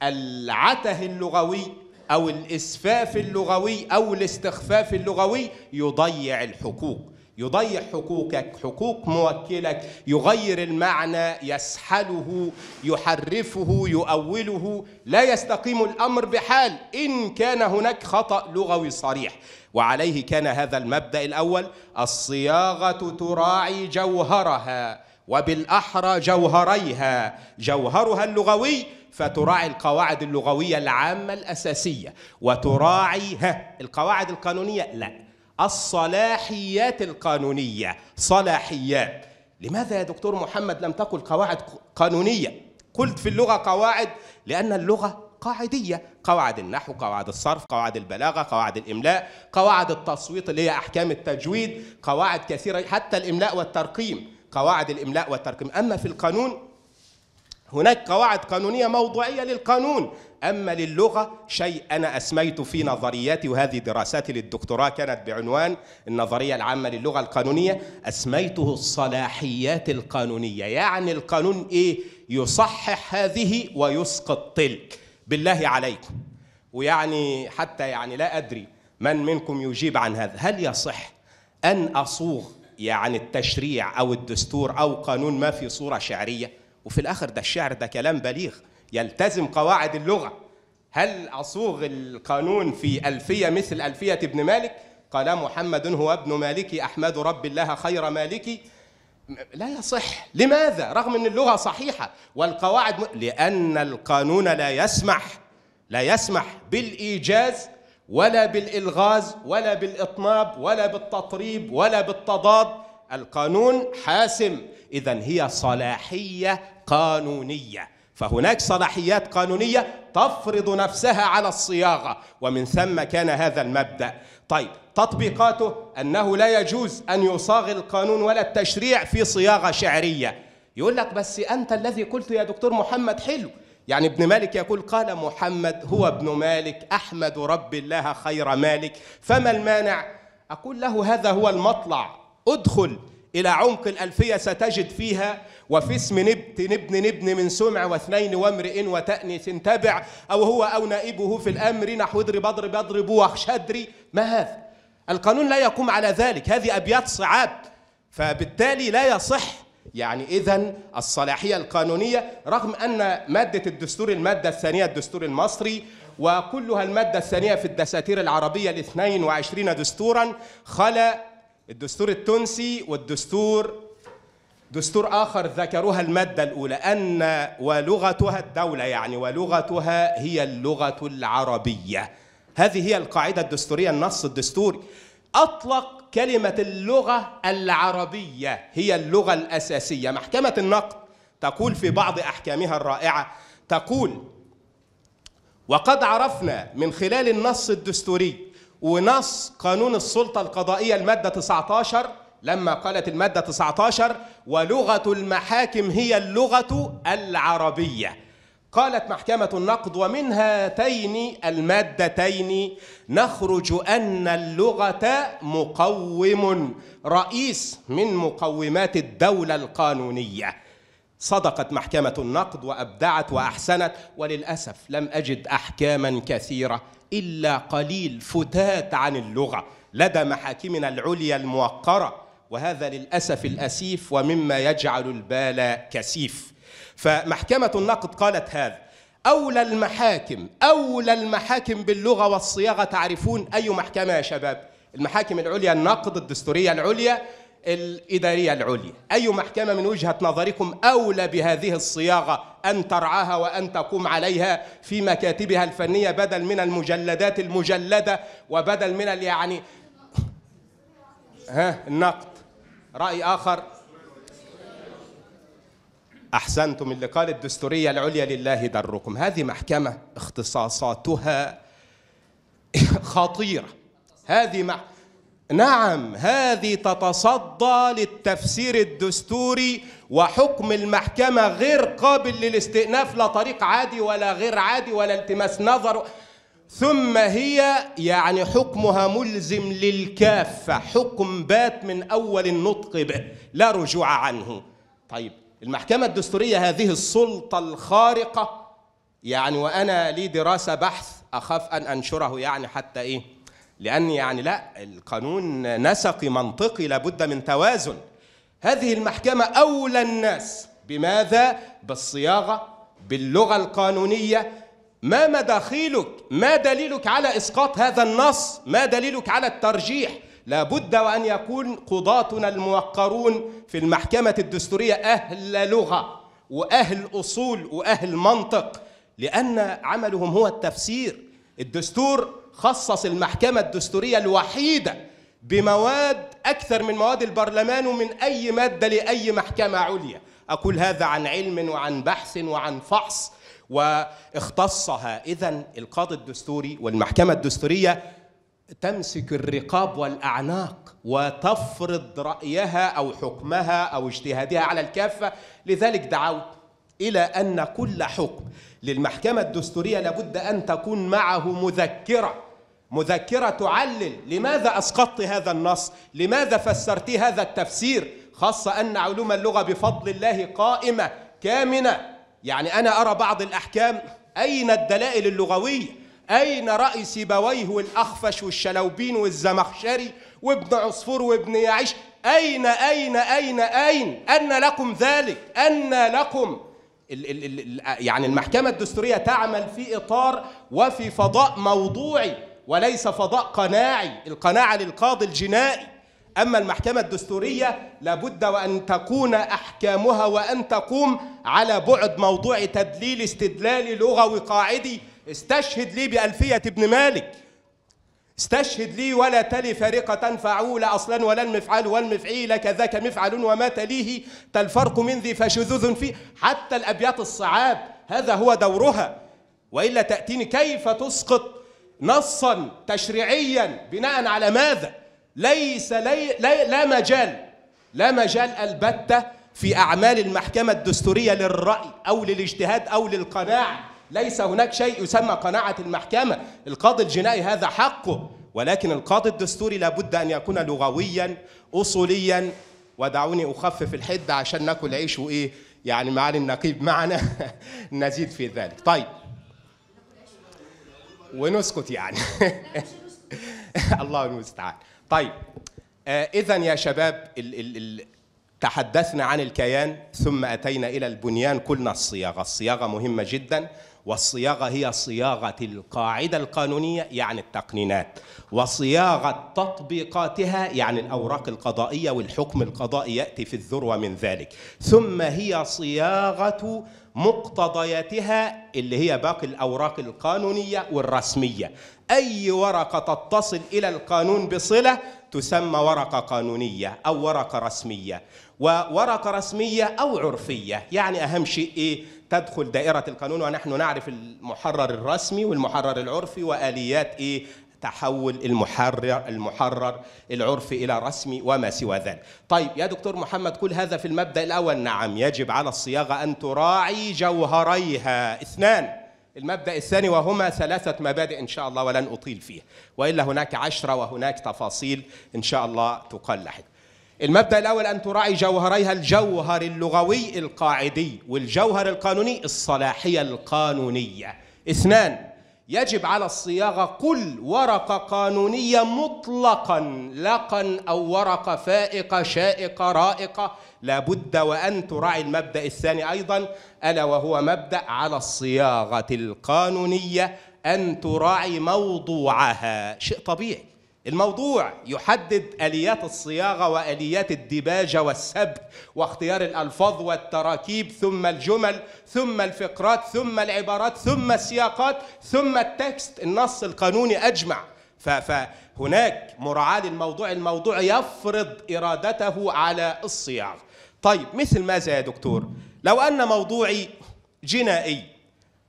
العته اللغوي أو الإسفاف اللغوي أو الاستخفاف اللغوي يضيع الحقوق يضيع حقوقك حقوق موكلك يغير المعنى يسحله يحرفه يؤوله لا يستقيم الامر بحال ان كان هناك خطا لغوي صريح وعليه كان هذا المبدا الاول الصياغه تراعي جوهرها وبالاحرى جوهريها جوهرها اللغوي فتراعي القواعد اللغويه العامه الاساسيه وتراعي ها القواعد القانونيه لا الصلاحيات القانونية صلاحيات لماذا يا دكتور محمد لم تقل قواعد قانونية قلت في اللغة قواعد لأن اللغة قاعدية قواعد النحو قواعد الصرف قواعد البلاغة قواعد الإملاء قواعد التصويت اللي هي أحكام التجويد قواعد كثيرة حتى الإملاء والترقيم قواعد الإملاء والترقيم أما في القانون هناك قواعد قانونية موضوعية للقانون أما للغة شيء أنا أسميت في نظرياتي وهذه دراساتي للدكتوراه كانت بعنوان النظرية العامة للغة القانونية أسميته الصلاحيات القانونية يعني القانون إيه يصحح هذه ويسقط تلك بالله عليكم ويعني حتى يعني لا أدري من منكم يجيب عن هذا هل يصح أن أصوغ يعني التشريع أو الدستور أو قانون ما في صورة شعرية وفي الاخر ده الشعر ده كلام بليغ يلتزم قواعد اللغه هل اصوغ القانون في الفيه مثل الفيه ابن مالك قال محمد هو ابن مالكي احمد رب الله خير مالكي لا يصح لماذا رغم ان اللغه صحيحه والقواعد م... لان القانون لا يسمح لا يسمح بالايجاز ولا بالالغاز ولا بالاطناب ولا بالتطريب ولا بالتضاد القانون حاسم إذا هي صلاحية قانونية فهناك صلاحيات قانونية تفرض نفسها على الصياغة ومن ثم كان هذا المبدأ طيب تطبيقاته أنه لا يجوز أن يصاغ القانون ولا التشريع في صياغة شعرية يقول لك بس أنت الذي قلت يا دكتور محمد حلو يعني ابن مالك يقول قال محمد هو ابن مالك أحمد رب الله خير مالك فما المانع أقول له هذا هو المطلع ادخل إلى عمق الألفية ستجد فيها وفي اسم نبت نبن نبن من سمع واثنين وامرئ وتأنيث تبع أو هو أو نائبه في الأمر نحو اضرب اضرب اضرب واخشدري ما هذا؟ القانون لا يقوم على ذلك هذه أبيات صعاب فبالتالي لا يصح يعني إذا الصلاحية القانونية رغم أن مادة الدستور المادة الثانية الدستور المصري وكلها المادة الثانية في الدساتير العربية الاثنين وعشرين دستورا خلا الدستور التونسي والدستور دستور آخر ذكروها المادة الأولى أن ولغتها الدولة يعني ولغتها هي اللغة العربية هذه هي القاعدة الدستورية النص الدستوري أطلق كلمة اللغة العربية هي اللغة الأساسية محكمة النقد تقول في بعض أحكامها الرائعة تقول وقد عرفنا من خلال النص الدستوري ونص قانون السلطة القضائية المادة 19 لما قالت المادة 19 ولغة المحاكم هي اللغة العربية قالت محكمة النقد ومن هاتين المادتين نخرج أن اللغة مقوم رئيس من مقومات الدولة القانونية صدقت محكمة النقد وأبدعت وأحسنت وللأسف لم أجد أحكاما كثيرة إلا قليل فتات عن اللغة لدى محاكمنا العليا الموقرة وهذا للأسف الأسيف ومما يجعل البال كسيف فمحكمة النقد قالت هذا أولى المحاكم أولى المحاكم باللغة والصياغة تعرفون أي محكمة يا شباب المحاكم العليا النقد الدستورية العليا الإدارية العليا أي محكمة من وجهة نظركم أولى بهذه الصياغة أن ترعاها وأن تقوم عليها في مكاتبها الفنية بدل من المجلدات المجلدة وبدل من يعني ها النقد رأي آخر أحسنتم اللي قال الدستورية العليا لله دركم هذه محكمة اختصاصاتها خطيرة هذه مح... نعم هذه تتصدى للتفسير الدستوري وحكم المحكمة غير قابل للاستئناف لا طريق عادي ولا غير عادي ولا التماس نظر ثم هي يعني حكمها ملزم للكافة حكم بات من أول النطق به لا رجوع عنه طيب المحكمة الدستورية هذه السلطة الخارقة يعني وأنا لي دراسة بحث أخاف أن أنشره يعني حتى إيه لأن يعني لا القانون نسقي منطقي لابد من توازن هذه المحكمة أولى الناس بماذا؟ بالصياغة باللغة القانونية ما مداخيلك ما دليلك على إسقاط هذا النص ما دليلك على الترجيح لابد وأن يكون قضاتنا الموقرون في المحكمة الدستورية أهل لغة وأهل أصول وأهل منطق لأن عملهم هو التفسير الدستور خصص المحكمة الدستورية الوحيدة بمواد أكثر من مواد البرلمان ومن أي مادة لأي محكمة عليا أقول هذا عن علم وعن بحث وعن فحص واختصها إذا القاضي الدستوري والمحكمة الدستورية تمسك الرقاب والأعناق وتفرض رأيها أو حكمها أو اجتهادها على الكافة لذلك دعوت إلى أن كل حكم للمحكمة الدستورية لابد أن تكون معه مذكرة مذكرة تعلل لماذا أسقطت هذا النص لماذا فسرت هذا التفسير خاصة أن علوم اللغة بفضل الله قائمة كامنة يعني أنا أرى بعض الأحكام أين الدلائل اللغوية أين رأي سيبويه والأخفش والشلوبين والزمخشري وابن عصفور وابن يعيش أين أين أين أين أن لكم ذلك أن لكم آه، يعني المحكمة الدستورية تعمل في إطار وفي فضاء موضوعي وليس فضاء قناعي القناعة للقاضي الجنائي أما المحكمة الدستورية لابد وأن تكون أحكامها وأن تقوم على بعد موضوعي تدليل استدلالي لغوي قاعدي استشهد لي بألفية ابن مالك استشهد لي ولا تلي فارقة فعول أصلا ولا المفعال والمفعيل كذاك مفعل وما تليه تلفرق من ذي فشذوذ فيه حتى الأبيات الصعاب هذا هو دورها وإلا تأتيني كيف تسقط نصا تشريعيا بناء على ماذا ليس لي لا, لا مجال لا مجال البتة في أعمال المحكمة الدستورية للرأي أو للاجتهاد أو للقناعة ليس هناك شيء يسمى قناعة المحكمة القاضي الجنائي هذا حقه ولكن القاضي الدستوري لابد أن يكون لغويا أصوليا ودعوني أخفف الحد عشان ناكل عيش وإيه يعني معالي النقيب معنا نزيد في ذلك طيب ونسكت يعني الله المستعان طيب آه، إذا يا شباب ال ال ال تحدثنا عن الكيان ثم أتينا إلى البنيان قلنا الصياغة الصياغة مهمة جداً والصياغه هي صياغه القاعده القانونيه يعني التقنينات وصياغه تطبيقاتها يعني الاوراق القضائيه والحكم القضائي ياتي في الذروه من ذلك ثم هي صياغه مقتضياتها اللي هي باقي الاوراق القانونيه والرسميه اي ورقه تتصل الى القانون بصله تسمى ورقه قانونيه او ورقه رسميه وورقه رسميه او عرفيه يعني اهم شيء ايه تدخل دائرة القانون ونحن نعرف المحرر الرسمي والمحرر العرفي وآليات إيه تحول المحرر المحرر العرفي الى رسمي وما سوى ذلك. طيب يا دكتور محمد كل هذا في المبدا الاول نعم يجب على الصياغه ان تراعي جوهريها اثنان المبدا الثاني وهما ثلاثه مبادئ ان شاء الله ولن اطيل فيه والا هناك عشره وهناك تفاصيل ان شاء الله تقال لاحقا. المبدا الاول ان تراعي جوهريها الجوهر اللغوي القاعدي والجوهر القانوني الصلاحيه القانونيه اثنان يجب على الصياغه كل ورقه قانونيه مطلقا لقا او ورقه فائقه شائقه رائقه لابد وان تراعي المبدا الثاني ايضا الا وهو مبدا على الصياغه القانونيه ان تراعي موضوعها شيء طبيعي الموضوع يحدد اليات الصياغه واليات الديباجه والسبت واختيار الالفاظ والتراكيب ثم الجمل ثم الفقرات ثم العبارات ثم السياقات ثم التكست النص القانوني اجمع فهناك مراعاه للموضوع الموضوع يفرض ارادته على الصياغه طيب مثل ماذا يا دكتور لو ان موضوعي جنائي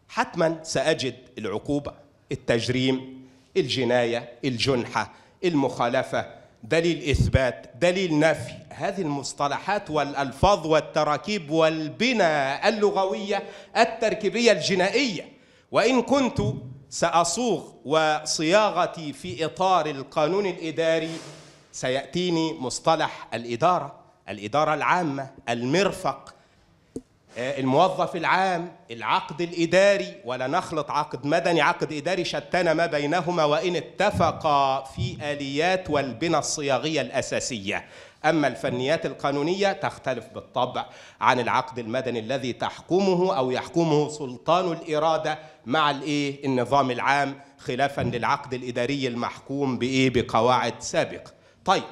حتما ساجد العقوبه التجريم الجنايه الجنحه المخالفة دليل إثبات دليل نفي هذه المصطلحات والألفاظ والتراكيب والبنى اللغوية التركيبية الجنائية وإن كنت سأصوغ وصياغتي في إطار القانون الإداري سيأتيني مصطلح الإدارة الإدارة العامة المرفق آه، الموظف العام العقد الإداري ولا نخلط عقد مدني عقد إداري شتان ما بينهما وإن اتفقا في آليات والبنى الصياغية الأساسية أما الفنيات القانونية تختلف بالطبع عن العقد المدني الذي تحكمه أو يحكمه سلطان الإرادة مع الإيه النظام العام خلافا للعقد الإداري المحكوم بإيه بقواعد سابقة طيب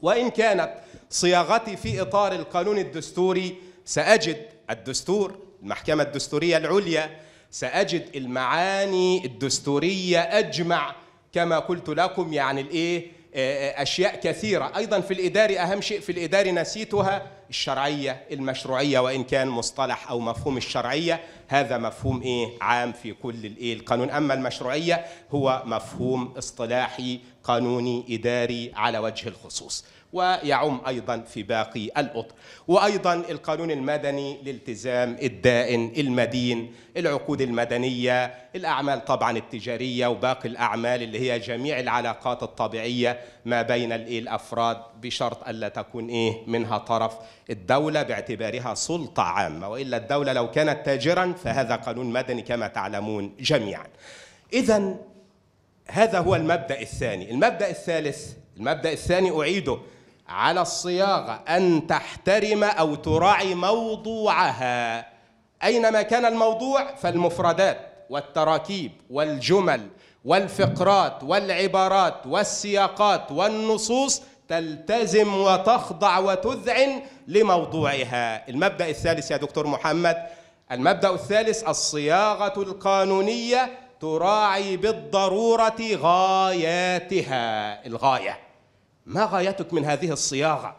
وإن كانت صياغتي في إطار القانون الدستوري سأجد الدستور المحكمة الدستورية العليا سأجد المعاني الدستورية أجمع كما قلت لكم يعني الإيه آه، آه، أشياء كثيرة أيضا في الإداري أهم شيء في الإداري نسيتها الشرعية المشروعية وإن كان مصطلح أو مفهوم الشرعية هذا مفهوم إيه عام في كل الإيه القانون أما المشروعية هو مفهوم اصطلاحي قانوني إداري على وجه الخصوص ويعم ايضا في باقي الاطر وايضا القانون المدني لالتزام الدائن المدين العقود المدنيه الاعمال طبعا التجاريه وباقي الاعمال اللي هي جميع العلاقات الطبيعيه ما بين الافراد بشرط الا تكون ايه منها طرف الدوله باعتبارها سلطه عامه والا الدوله لو كانت تاجرا فهذا قانون مدني كما تعلمون جميعا اذا هذا هو المبدا الثاني المبدا الثالث المبدا الثاني اعيده على الصياغه ان تحترم او تراعي موضوعها اينما كان الموضوع فالمفردات والتراكيب والجمل والفقرات والعبارات والسياقات والنصوص تلتزم وتخضع وتذعن لموضوعها المبدا الثالث يا دكتور محمد المبدا الثالث الصياغه القانونيه تراعي بالضروره غاياتها الغايه ما غايتك من هذه الصياغه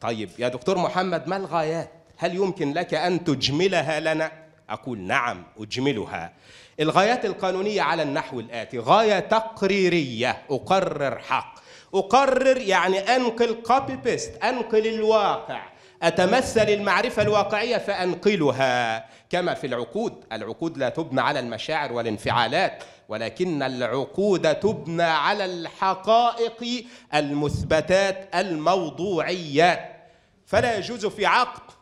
طيب يا دكتور محمد ما الغايات هل يمكن لك ان تجملها لنا اقول نعم اجملها الغايات القانونيه على النحو الاتي غايه تقريريه اقرر حق اقرر يعني انقل كوبي بيست انقل الواقع اتمثل المعرفه الواقعيه فانقلها كما في العقود العقود لا تبنى على المشاعر والانفعالات ولكن العقود تبنى على الحقائق المثبتات الموضوعيات فلا يجوز في عقد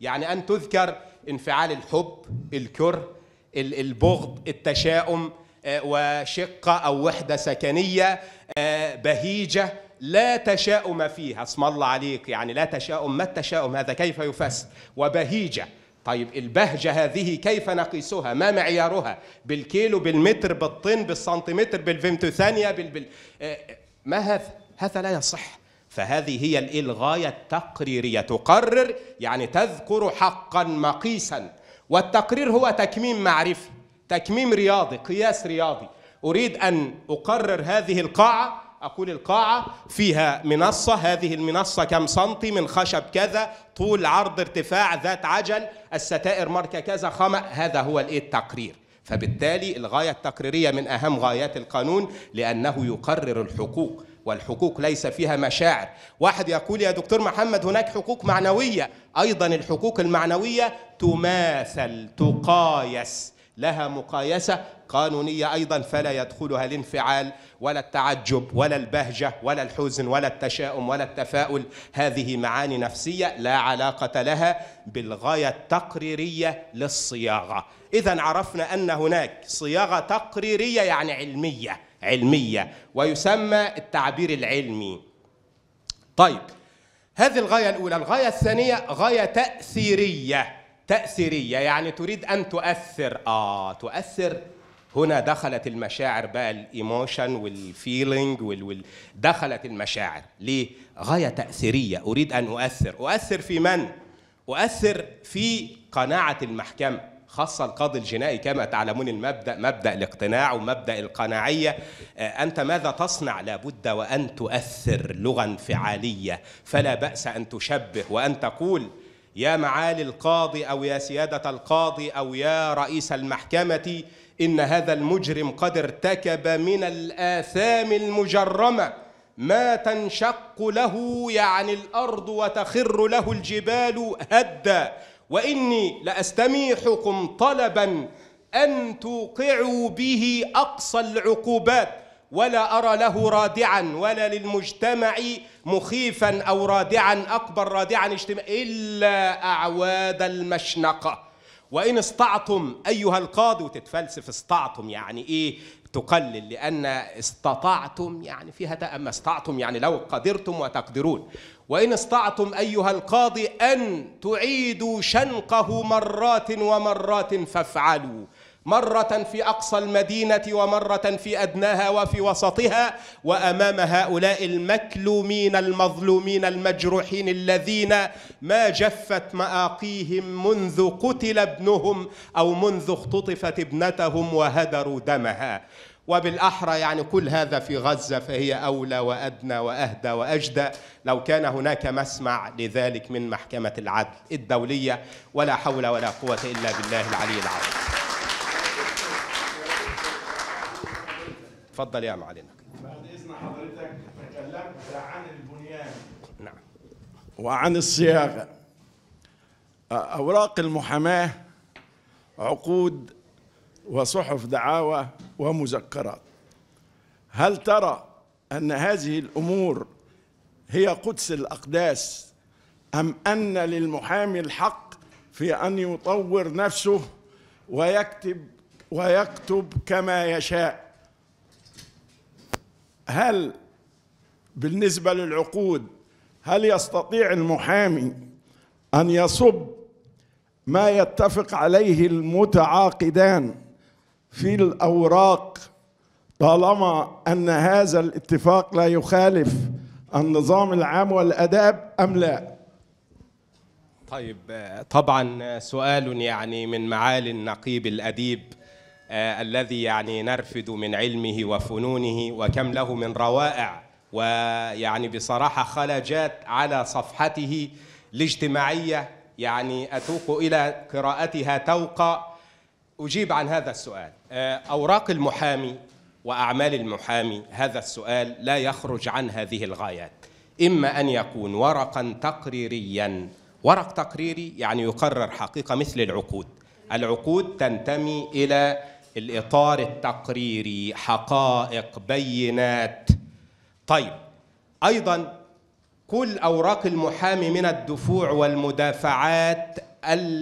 يعني أن تذكر انفعال الحب الكره البغض التشاؤم آه، وشقة أو وحدة سكنية آه، بهيجة لا تشاؤم فيها اسم الله عليك يعني لا تشاؤم ما التشاؤم هذا كيف يفسر وبهيجة طيب البهجة هذه كيف نقيسها ما معيارها بالكيلو بالمتر بالطن بالسنتيمتر بالفيمتو ثانية بال... بال... آه، آه، ما هذا هذا لا يصح فهذه هي الغاية التقريرية تقرر يعني تذكر حقا مقيسا والتقرير هو تكميم معرفي تكميم رياضي قياس رياضي أريد أن أقرر هذه القاعة أقول القاعة فيها منصة هذه المنصة كم سنتي من خشب كذا طول عرض ارتفاع ذات عجل الستائر ماركة كذا خمأ هذا هو الإيه التقرير فبالتالي الغاية التقريرية من أهم غايات القانون لأنه يقرر الحقوق والحقوق ليس فيها مشاعر واحد يقول يا دكتور محمد هناك حقوق معنوية أيضا الحقوق المعنوية تماثل تقايس لها مقايسة قانونية أيضا فلا يدخلها الانفعال ولا التعجب ولا البهجة ولا الحزن ولا التشاؤم ولا التفاؤل هذه معاني نفسية لا علاقة لها بالغاية التقريرية للصياغة إذا عرفنا أن هناك صياغة تقريرية يعني علمية علمية ويسمى التعبير العلمي طيب هذه الغاية الأولى الغاية الثانية غاية تأثيرية تأثيرية يعني تريد أن تؤثر آه تؤثر هنا دخلت المشاعر بقى الايموشن والفيلينج وال... دخلت المشاعر ليه غايه تاثيريه اريد ان اؤثر اؤثر في من اؤثر في قناعه المحكمه خاصة القاضي الجنائي كما تعلمون المبدأ مبدأ الاقتناع ومبدأ القناعية آه، أنت ماذا تصنع لابد وأن تؤثر لغة انفعالية فلا بأس أن تشبه وأن تقول يا معالي القاضي او يا سياده القاضي او يا رئيس المحكمه ان هذا المجرم قد ارتكب من الاثام المجرمه ما تنشق له يعني الارض وتخر له الجبال هدا واني لاستميحكم طلبا ان توقعوا به اقصى العقوبات ولا أرى له رادعا ولا للمجتمع مخيفا أو رادعا أكبر رادعا اجتماعي إلا أعواد المشنقة وإن استعطم أيها القاضي وتتفلسف استعطم يعني إيه تقلل لأن استطعتم يعني فيها ده أما استعطم يعني لو قدرتم وتقدرون وإن استعتم أيها القاضي أن تعيدوا شنقه مرات ومرات فافعلوا مرة في أقصى المدينة ومرة في أدناها وفي وسطها وأمام هؤلاء المكلومين المظلومين المجروحين الذين ما جفت مآقيهم منذ قتل ابنهم أو منذ اختطفت ابنتهم وهدروا دمها وبالأحرى يعني كل هذا في غزة فهي أولى وأدنى وأهدى وأجدى لو كان هناك مسمع لذلك من محكمة العدل الدولية ولا حول ولا قوة إلا بالله العلي العظيم اتفضل يا معلم بعد اذن حضرتك تكلمت عن البنيان نعم وعن الصياغه اوراق المحاماه عقود وصحف دعاوى ومذكرات هل ترى ان هذه الامور هي قدس الاقداس ام ان للمحامي الحق في ان يطور نفسه ويكتب ويكتب كما يشاء هل بالنسبة للعقود هل يستطيع المحامي أن يصب ما يتفق عليه المتعاقدان في الأوراق طالما أن هذا الاتفاق لا يخالف النظام العام والأداب أم لا؟ طيب طبعا سؤال يعني من معالي النقيب الأديب آه، الذي يعني نرفد من علمه وفنونه وكم له من روائع ويعني بصراحة خلجات على صفحته الاجتماعية يعني أتوق إلى قراءتها توقى أجيب عن هذا السؤال آه، أوراق المحامي وأعمال المحامي هذا السؤال لا يخرج عن هذه الغايات إما أن يكون ورقا تقريريا ورق تقريري يعني يقرر حقيقة مثل العقود العقود تنتمي إلى الاطار التقريري حقائق بينات طيب ايضا كل اوراق المحامي من الدفوع والمدافعات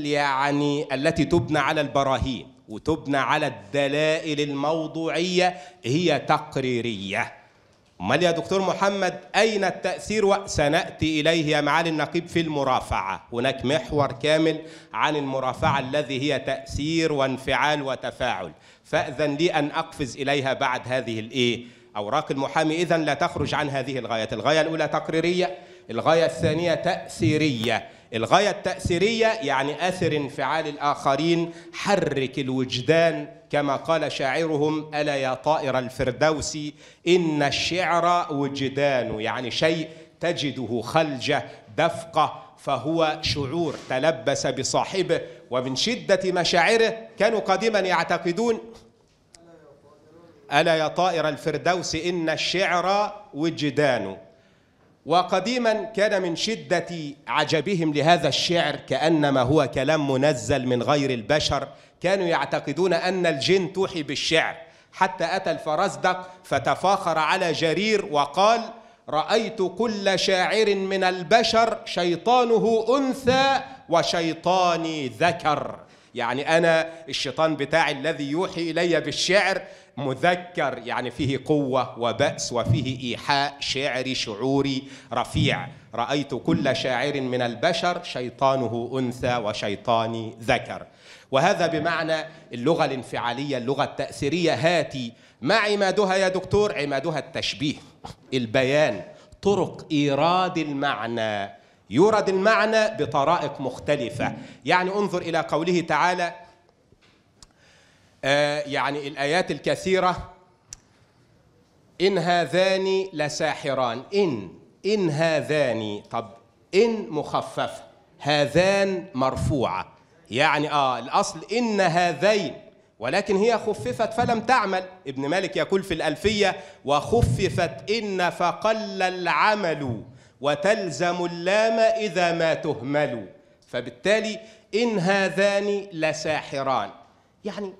يعني التي تبنى على البراهين وتبنى على الدلائل الموضوعيه هي تقريريه امال يا دكتور محمد اين التاثير وسناتي اليه يا معالي النقيب في المرافعه هناك محور كامل عن المرافعه الذي هي تاثير وانفعال وتفاعل فاذن لي ان اقفز اليها بعد هذه الايه اوراق المحامي اذا لا تخرج عن هذه الغايه الغايه الاولى تقريريه الغايه الثانيه تاثيريه الغاية التأثيرية يعني أثر انفعال الآخرين حرك الوجدان كما قال شاعرهم ألا يا طائر الفردوس إن الشعر وجدان يعني شيء تجده خلجة دفقة فهو شعور تلبس بصاحبه ومن شدة مشاعره كانوا قديما يعتقدون ألا يا طائر الفردوس إن الشعر وجدان وقديما كان من شدة عجبهم لهذا الشعر كأنما هو كلام منزل من غير البشر كانوا يعتقدون أن الجن توحي بالشعر حتى أتى الفرزدق فتفاخر على جرير وقال رأيت كل شاعر من البشر شيطانه أنثى وشيطاني ذكر يعني أنا الشيطان بتاعي الذي يوحي إلي بالشعر مذكر يعني فيه قوة وبأس وفيه إيحاء شعري شعوري رفيع رأيت كل شاعر من البشر شيطانه أنثى وشيطاني ذكر وهذا بمعنى اللغة الانفعالية اللغة التأثيرية هاتي ما عمادها يا دكتور عمادها التشبيه البيان طرق إيراد المعنى يورد المعنى بطرائق مختلفة يعني انظر إلى قوله تعالى آه يعني الآيات الكثيرة إن هذان لساحران إن إن هذان طب إن مخففة هذان مرفوعة يعني آه الأصل إن هذين ولكن هي خففت فلم تعمل ابن مالك يقول في الألفية وخففت إن فقل العمل وتلزم اللام إذا ما تهمل فبالتالي إن هذان لساحران يعني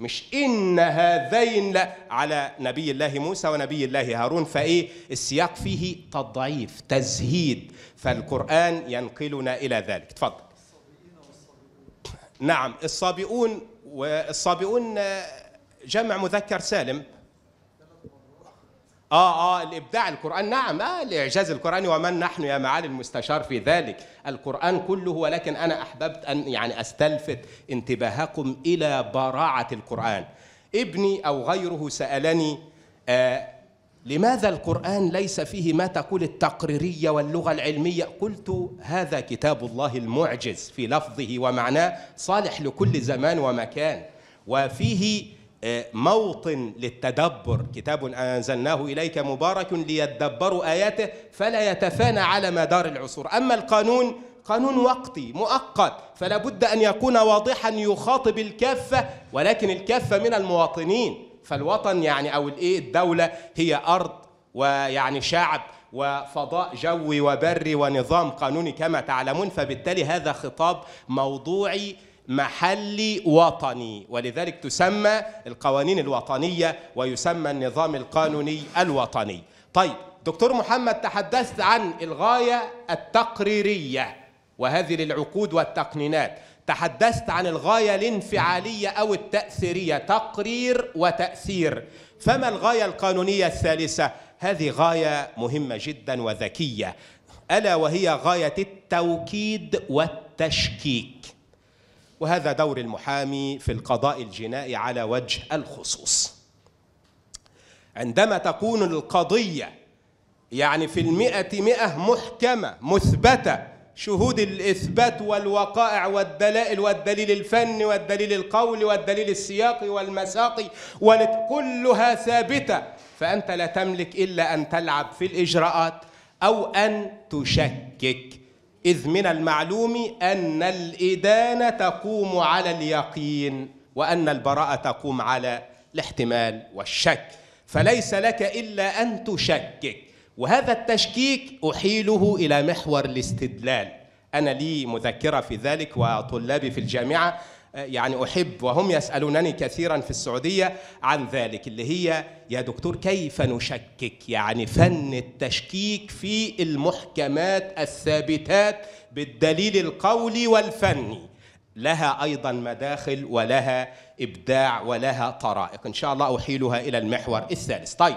مش إن هذين لا على نبي الله موسى ونبي الله هارون فإيه السياق فيه تضعيف تزهيد فالقرآن ينقلنا إلى ذلك تفضل نعم الصابئون والصابئون جمع مذكر سالم اه اه الابداع القران نعم آه الاعجاز القراني ومن نحن يا معالي المستشار في ذلك القران كله ولكن انا احببت ان يعني استلفت انتباهكم الى براعه القران ابني او غيره سالني آه لماذا القرآن ليس فيه ما تقول التقريرية واللغة العلمية؟ قلت هذا كتاب الله المعجز في لفظه ومعناه صالح لكل زمان ومكان وفيه موطن للتدبر كتاب أنزلناه إليك مبارك ليدبروا آياته فلا يتفانى على مدار العصور أما القانون قانون وقتي مؤقت فلا بد أن يكون واضحا يخاطب الكافة ولكن الكافة من المواطنين فالوطن يعني أو الإيه الدولة هي أرض ويعني شعب وفضاء جوي وبري ونظام قانوني كما تعلمون فبالتالي هذا خطاب موضوعي محلي وطني ولذلك تسمى القوانين الوطنية ويسمى النظام القانوني الوطني طيب دكتور محمد تحدثت عن الغاية التقريرية وهذه للعقود والتقنينات تحدثت عن الغاية الانفعالية أو التأثيرية تقرير وتأثير فما الغاية القانونية الثالثة؟ هذه غاية مهمة جدا وذكية ألا وهي غاية التوكيد والتشكيك وهذا دور المحامي في القضاء الجنائي على وجه الخصوص عندما تكون القضية يعني في المئة مئة محكمة مثبتة شهود الإثبات والوقائع والدلائل والدليل الفني والدليل القولي والدليل السياقي والمساقي كلها ثابتة فأنت لا تملك إلا أن تلعب في الإجراءات أو أن تشكك إذ من المعلوم أن الإدانة تقوم على اليقين وأن البراءة تقوم على الاحتمال والشك فليس لك إلا أن تشكك وهذا التشكيك أحيله إلى محور الاستدلال أنا لي مذكرة في ذلك وطلابي في الجامعة يعني احب وهم يسالونني كثيرا في السعوديه عن ذلك اللي هي يا دكتور كيف نشكك يعني فن التشكيك في المحكمات الثابتات بالدليل القولي والفني لها ايضا مداخل ولها ابداع ولها طرائق ان شاء الله احيلها الى المحور الثالث طيب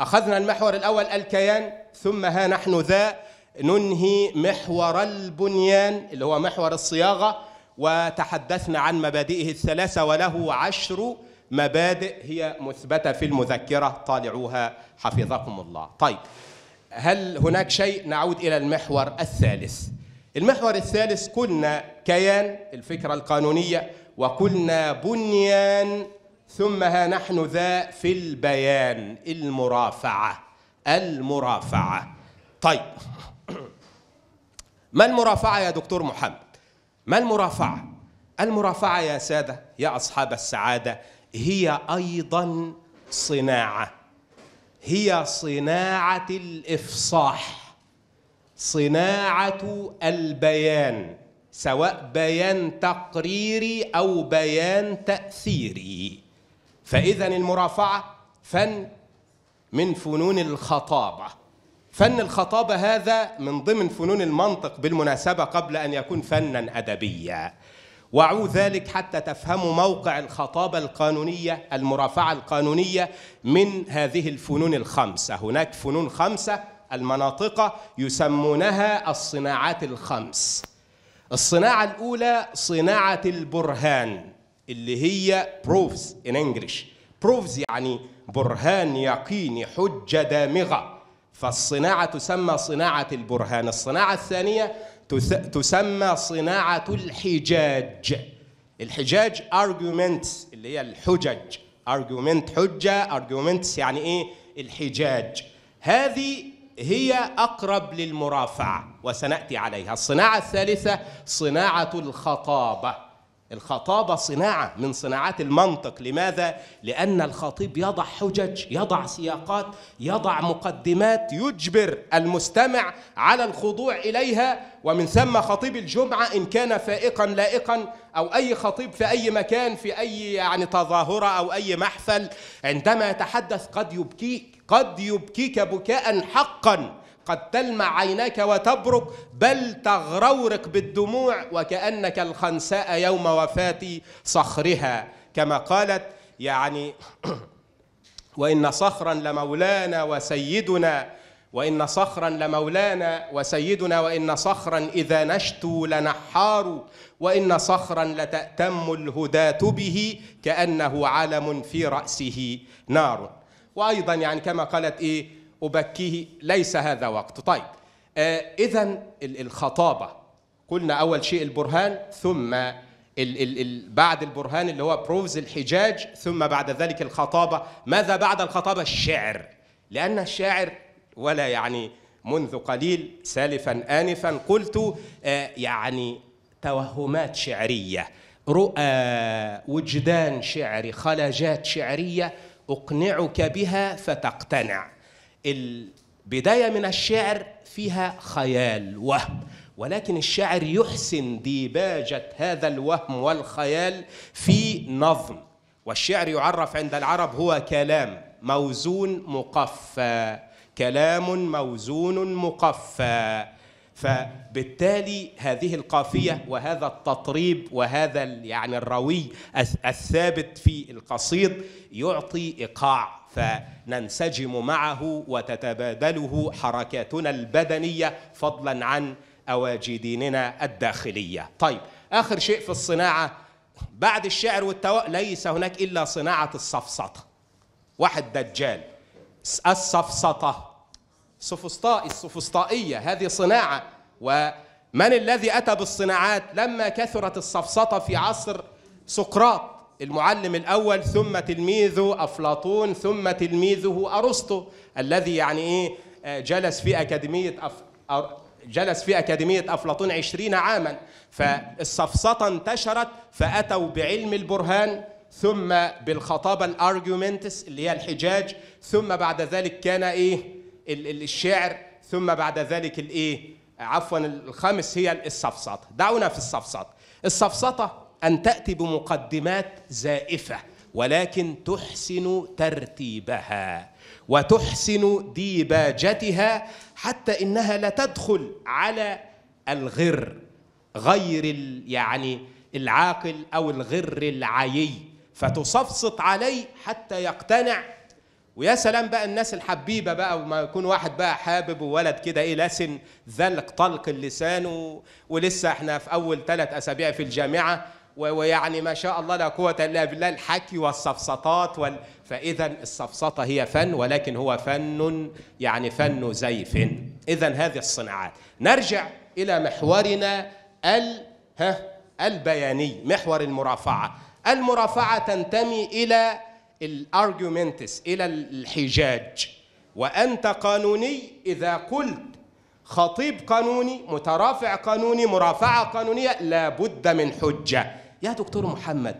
اخذنا المحور الاول الكيان ثم ها نحن ذا ننهي محور البنيان اللي هو محور الصياغه وتحدثنا عن مبادئه الثلاثة وله عشر مبادئ هي مثبتة في المذكرة طالعوها حفظكم الله طيب هل هناك شيء نعود إلى المحور الثالث المحور الثالث قلنا كيان الفكرة القانونية وقلنا بنيان ثم ها نحن ذا في البيان المرافعة المرافعة طيب ما المرافعة يا دكتور محمد ما المرافعة؟ المرافعة يا سادة يا أصحاب السعادة هي أيضا صناعة هي صناعة الإفصاح صناعة البيان سواء بيان تقريري أو بيان تأثيري فإذا المرافعة فن من فنون الخطابة فن الخطابة هذا من ضمن فنون المنطق بالمناسبة قبل أن يكون فنا أدبيا وعوا ذلك حتى تفهموا موقع الخطابة القانونية المرافعة القانونية من هذه الفنون الخمسة هناك فنون خمسة المناطق يسمونها الصناعات الخمس الصناعة الأولى صناعة البرهان اللي هي proofs in English proofs يعني برهان يقيني حجة دامغة فالصناعة تسمى صناعة البرهان الصناعة الثانية تسمى صناعة الحجاج الحجاج arguments اللي هي الحجج argument حجة arguments يعني إيه الحجاج هذه هي أقرب للمرافعة وسنأتي عليها الصناعة الثالثة صناعة الخطابة الخطابة صناعة من صناعات المنطق لماذا؟ لأن الخطيب يضع حجج يضع سياقات يضع مقدمات يجبر المستمع على الخضوع إليها ومن ثم خطيب الجمعة إن كان فائقا لائقا أو أي خطيب في أي مكان في أي يعني تظاهرة أو أي محفل عندما يتحدث قد يبكيك قد يبكيك بكاء حقا قد تلمع عيناك وتبرق بل تغرورق بالدموع وكأنك الخنساء يوم وفاة صخرها كما قالت يعني وإن صخرا لمولانا وسيدنا وإن صخرا لمولانا وسيدنا وإن صخرا إذا نشتو لنحار وإن صخرا لتأتم الهداة به كأنه علم في رأسه نار وأيضا يعني كما قالت إيه أبكيه ليس هذا وقت طيب آه، إذا الخطابة قلنا أول شيء البرهان ثم الـ الـ الـ بعد البرهان اللي هو بروفز الحجاج ثم بعد ذلك الخطابة ماذا بعد الخطابة الشعر لأن الشاعر ولا يعني منذ قليل سالفا آنفا قلت آه، يعني توهمات شعرية رؤى وجدان شعري خلجات شعرية أقنعك بها فتقتنع البداية من الشعر فيها خيال وهم ولكن الشاعر يحسن ديباجة هذا الوهم والخيال في نظم والشعر يعرف عند العرب هو كلام موزون مقفى كلام موزون مقفى فبالتالي هذه القافيه وهذا التطريب وهذا يعني الروي الثابت في القصيد يعطي ايقاع فننسجم معه وتتبادله حركاتنا البدنيه فضلا عن اواجديننا الداخليه. طيب اخر شيء في الصناعه بعد الشعر والتواء ليس هناك الا صناعه السفسطه. واحد دجال السفسطه سفسطائي السفسطائيه هذه صناعه ومن الذي اتى بالصناعات لما كثرت السفسطه في عصر سقراط المعلم الأول ثم تلميذه أفلاطون ثم تلميذه أرسطو الذي يعني إيه آه، جلس في أكاديمية أف... جلس في أكاديمية أفلاطون عشرين عاما فالسفسطة انتشرت فأتوا بعلم البرهان ثم بالخطابة الأرجومنتس اللي هي الحجاج ثم بعد ذلك كان إيه الشعر ثم بعد ذلك الإيه عفوا الخامس هي السفسطة دعونا في السفسطة السفسطة أن تأتي بمقدمات زائفة ولكن تحسن ترتيبها وتحسن ديباجتها حتى إنها لا تدخل على الغر غير يعني العاقل أو الغر العيي فتصفصط عليه حتى يقتنع ويا سلام بقى الناس الحبيبه بقى وما يكون واحد بقى حابب وولد كده ايه لسن ذلق طلق اللسان ولسه احنا في اول ثلاث اسابيع في الجامعه ويعني ما شاء الله لا قوة إلا بالله الحكي والسفسطات وال... فإذا السفسطة هي فن ولكن هو فن يعني فن زيف إذا هذه الصناعات نرجع إلى محورنا ال... ها... البياني محور المرافعة المرافعة تنتمي إلى الارجومنتس إلى الحجاج وأنت قانوني إذا قلت خطيب قانوني مترافع قانوني مرافعة قانونية لابد من حجة يا دكتور محمد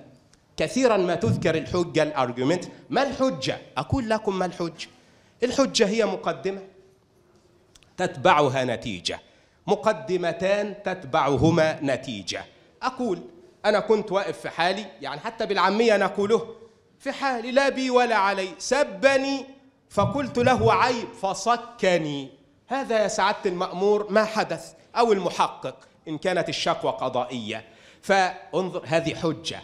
كثيرا ما تذكر الحجة الأرجيومنت ما الحجة؟ أقول لكم ما الحجة الحجة هي مقدمة تتبعها نتيجة مقدمتان تتبعهما نتيجة أقول أنا كنت واقف في حالي يعني حتى بالعامية نقوله في حالي لا بي ولا علي سبني فقلت له عيب فصكني هذا يا سعادة المأمور ما حدث أو المحقق إن كانت الشكوى قضائية فانظر هذه حجة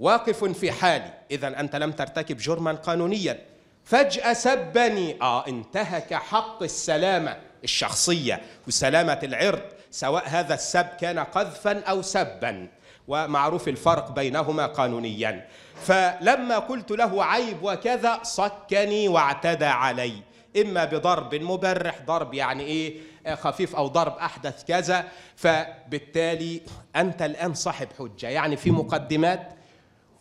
واقف في حالي إذا أنت لم ترتكب جرما قانونيا فجأة سبني آه انتهك حق السلامة الشخصية وسلامة العرض سواء هذا السب كان قذفا أو سبا ومعروف الفرق بينهما قانونيا فلما قلت له عيب وكذا صكني واعتدى علي إما بضرب مبرح ضرب يعني إيه آه، خفيف أو ضرب أحدث كذا فبالتالي أنت الآن صاحب حجة يعني في مقدمات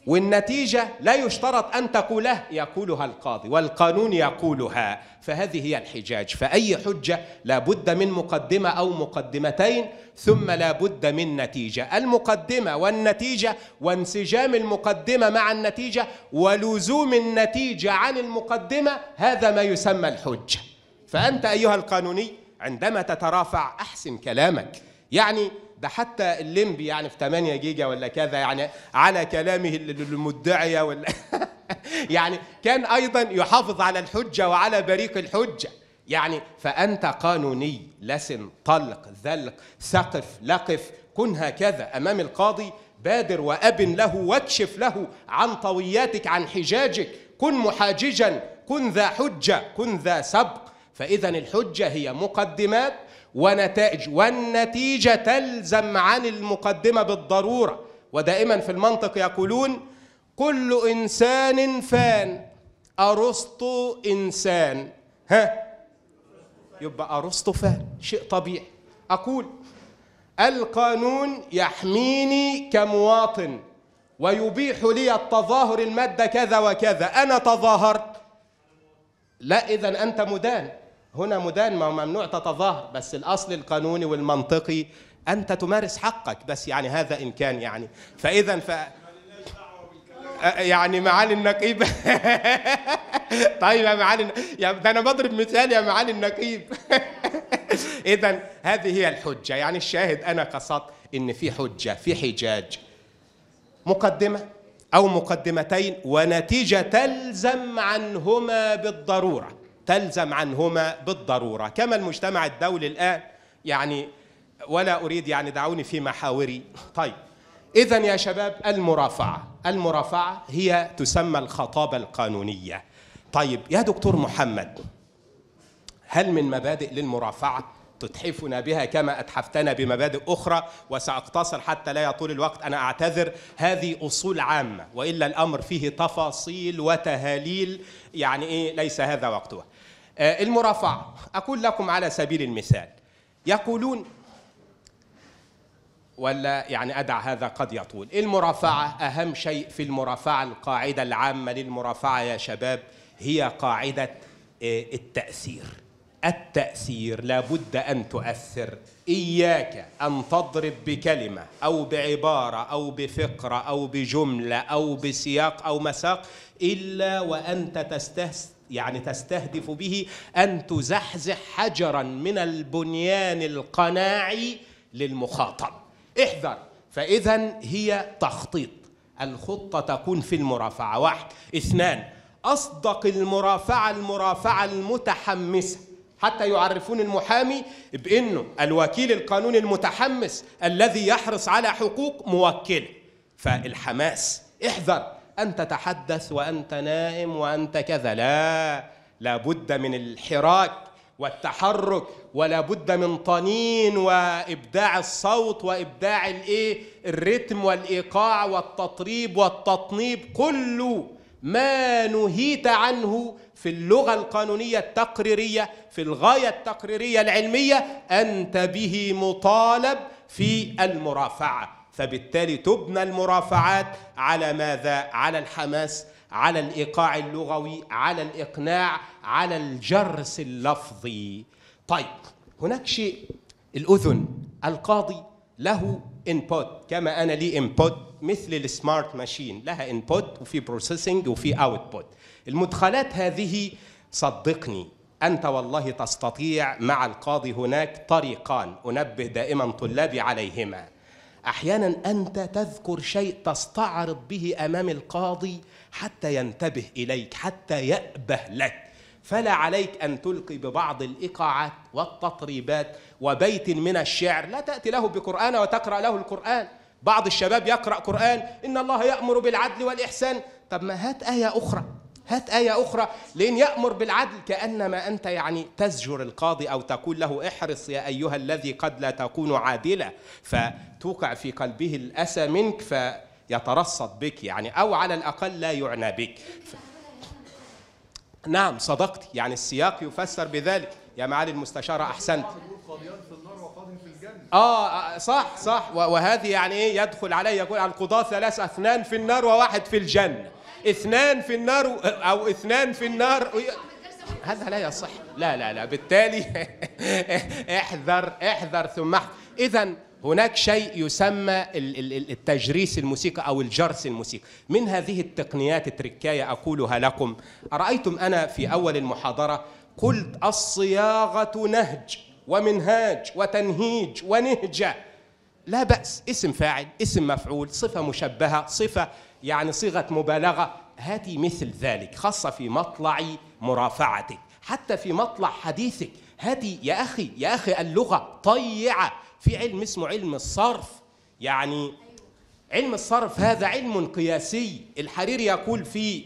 والنتيجة لا يشترط أن تقوله يقولها القاضي والقانون يقولها فهذه هي الحجاج فأي حجة لابد من مقدمة أو مقدمتين ثم لابد من نتيجة المقدمة والنتيجة وانسجام المقدمة مع النتيجة ولزوم النتيجة عن المقدمة هذا ما يسمى الحجة فأنت أيها القانوني عندما تترافع أحسن كلامك يعني ده حتى الليمبي يعني في 8 جيجا ولا كذا يعني على كلامه المدعيه ولا يعني كان ايضا يحافظ على الحجه وعلى بريق الحجه يعني فانت قانوني لسن طلق ذلق سقف لقف كن هكذا امام القاضي بادر وابن له واكشف له عن طوياتك عن حجاجك كن محاججا كن ذا حجه كن ذا سبق فإذا الحجة هي مقدمات ونتائج والنتيجة تلزم عن المقدمة بالضرورة ودائما في المنطق يقولون كل إنسان فان أرسطو إنسان ها يبقى أرسطو فان شيء طبيعي أقول القانون يحميني كمواطن ويبيح لي التظاهر المادة كذا وكذا أنا تظاهرت لا إذا أنت مدان هنا مدان ما ممنوع تتظاهر بس الاصل القانوني والمنطقي انت تمارس حقك بس يعني هذا ان كان يعني فاذا ف آه، يعني معالي النقيب طيب يا معالي يا ده انا بضرب مثال يا معالي النقيب اذا هذه هي الحجه يعني الشاهد انا قصدت ان في حجه في حجاج مقدمه او مقدمتين ونتيجه تلزم عنهما بالضروره تلزم عنهما بالضروره كما المجتمع الدولي الان يعني ولا اريد يعني دعوني في محاوري طيب اذا يا شباب المرافعه المرافعه هي تسمى الخطابه القانونيه طيب يا دكتور محمد هل من مبادئ للمرافعه تتحفنا بها كما اتحفتنا بمبادئ اخرى وساقتصر حتى لا يطول الوقت انا اعتذر هذه اصول عامه والا الامر فيه تفاصيل وتهاليل يعني ايه ليس هذا وقتها آه، المرافعة أقول لكم على سبيل المثال يقولون ولا يعني أدع هذا قد يطول المرافعة أهم شيء في المرافعة القاعدة العامة للمرافعة يا شباب هي قاعدة آه، التأثير التأثير لابد أن تؤثر إياك أن تضرب بكلمة أو بعبارة أو بفقرة أو بجملة أو بسياق أو مساق إلا وأنت تستهس يعني تستهدف به ان تزحزح حجرا من البنيان القناعي للمخاطب احذر فاذا هي تخطيط الخطه تكون في المرافعه واحد اثنان اصدق المرافعه المرافعه المتحمسه حتى يعرفون المحامي بانه الوكيل القانوني المتحمس الذي يحرص على حقوق موكله فالحماس احذر أن تتحدث وأنت نائم وأنت كذا لا لا بد من الحراك والتحرك ولا بد من طنين وابداع الصوت وابداع الايه الرتم والايقاع والتطريب والتطنيب كل ما نهيت عنه في اللغه القانونيه التقريريه في الغايه التقريريه العلميه انت به مطالب في المرافعه فبالتالي تبنى المرافعات على ماذا؟ على الحماس على الإيقاع اللغوي على الإقناع على الجرس اللفظي طيب هناك شيء الأذن القاضي له انبوت كما أنا لي انبوت مثل السمارت ماشين لها انبوت وفي بروسيسنج وفي اوتبوت المدخلات هذه صدقني أنت والله تستطيع مع القاضي هناك طريقان أنبه دائما طلابي عليهما احيانا انت تذكر شيء تستعرض به امام القاضي حتى ينتبه اليك حتى يابه لك فلا عليك ان تلقي ببعض الايقاعات والتطريبات وبيت من الشعر لا تاتي له بقران وتقرا له القران بعض الشباب يقرا قران ان الله يامر بالعدل والاحسان طب ما هات ايه اخرى هات آية أخرى لين يأمر بالعدل كأنما أنت يعني تزجر القاضي أو تقول له احرص يا أيها الذي قد لا تكون عادلا فتوقع في قلبه الأسى منك فيترصد بك يعني أو على الأقل لا يعنى بك ف... نعم صدقت يعني السياق يفسر بذلك يا معالي المستشارة أحسنت آه،, اه صح صح وهذه يعني ايه يدخل عليه يقول القضاة ثلاث اثنان في النار وواحد في الجنه اثنان في النار او اثنان في النار هذا لا يصح لا لا لا بالتالي احذر احذر ثم احذر اذا هناك شيء يسمى التجريس الموسيقى او الجرس الموسيقى من هذه التقنيات التركايه اقولها لكم ارايتم انا في اول المحاضره قلت الصياغه نهج ومنهاج وتنهيج ونهجه لا باس اسم فاعل اسم مفعول صفه مشبهه صفه يعني صيغة مبالغة هاتي مثل ذلك خاصة في مطلع مرافعتك حتى في مطلع حديثك هاتي يا أخي يا أخي اللغة طيعة في علم اسمه علم الصرف يعني علم الصرف هذا علم قياسي الحريري يقول في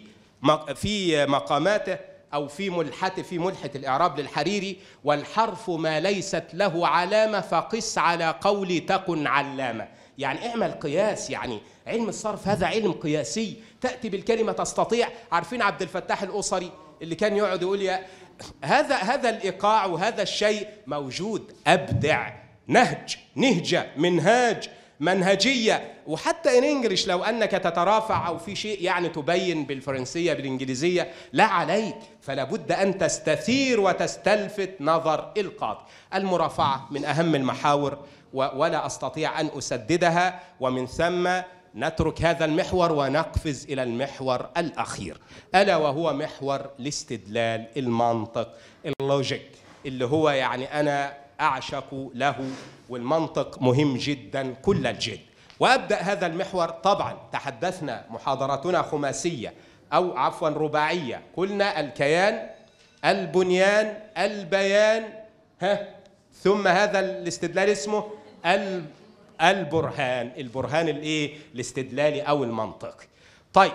في مقاماته أو في ملحته في ملحة الإعراب للحريري والحرف ما ليست له علامة فقس على قول تكن علامة يعني اعمل قياس يعني علم الصرف هذا علم قياسي تأتي بالكلمة تستطيع عارفين عبد الفتاح الأسري اللي كان يقعد يقول يا هذا هذا الإيقاع وهذا الشيء موجود أبدع نهج نهجة منهاج منهجية وحتى ان انجلش لو انك تترافع او في شيء يعني تبين بالفرنسية بالانجليزية لا عليك فلا بد ان تستثير وتستلفت نظر القاضي المرافعة من اهم المحاور ولا استطيع ان اسددها ومن ثم نترك هذا المحور ونقفز الى المحور الاخير الا وهو محور الاستدلال المنطق اللوجيك اللي هو يعني انا اعشق له والمنطق مهم جدا كل الجد وابدا هذا المحور طبعا تحدثنا محاضرتنا خماسيه او عفوا رباعيه قلنا الكيان البنيان البيان ها ثم هذا الاستدلال اسمه البرهان البرهان الايه الاستدلالي او المنطقي طيب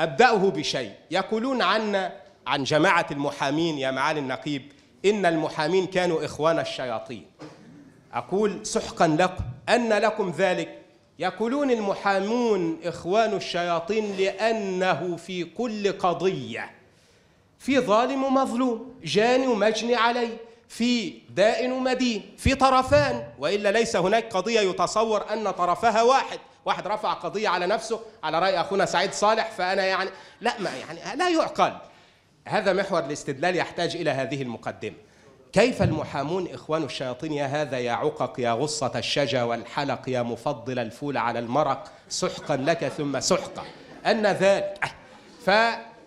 ابداه بشيء يقولون عنا عن جماعه المحامين يا معالي النقيب ان المحامين كانوا اخوان الشياطين اقول سحقا لكم ان لكم ذلك يقولون المحامون اخوان الشياطين لانه في كل قضيه في ظالم ومظلوم جاني ومجني عليه في دائن ومدين في طرفان والا ليس هناك قضيه يتصور ان طرفها واحد واحد رفع قضيه على نفسه على راي اخونا سعيد صالح فانا يعني لا ما يعني لا يعقل هذا محور الاستدلال يحتاج الى هذه المقدمه كيف المحامون إخوان الشياطين يا هذا يا عقق يا غصة الشجا والحلق يا مفضل الفول على المرق سحقا لك ثم سحقا أن ذلك ف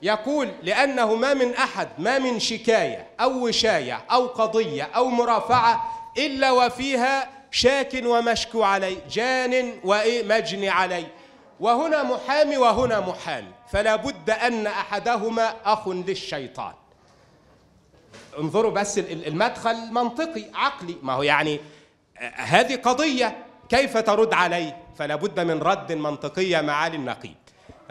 يقول لأنه ما من أحد ما من شكاية أو وشاية أو قضية أو مرافعة إلا وفيها شاك ومشكو عليه جان ومجني عليه وهنا محامي وهنا محامي فلا بد أن أحدهما أخ للشيطان انظروا بس المدخل منطقي عقلي ما هو يعني آه، هذه قضية كيف ترد عليه فلا بد من رد منطقية معالي النقيب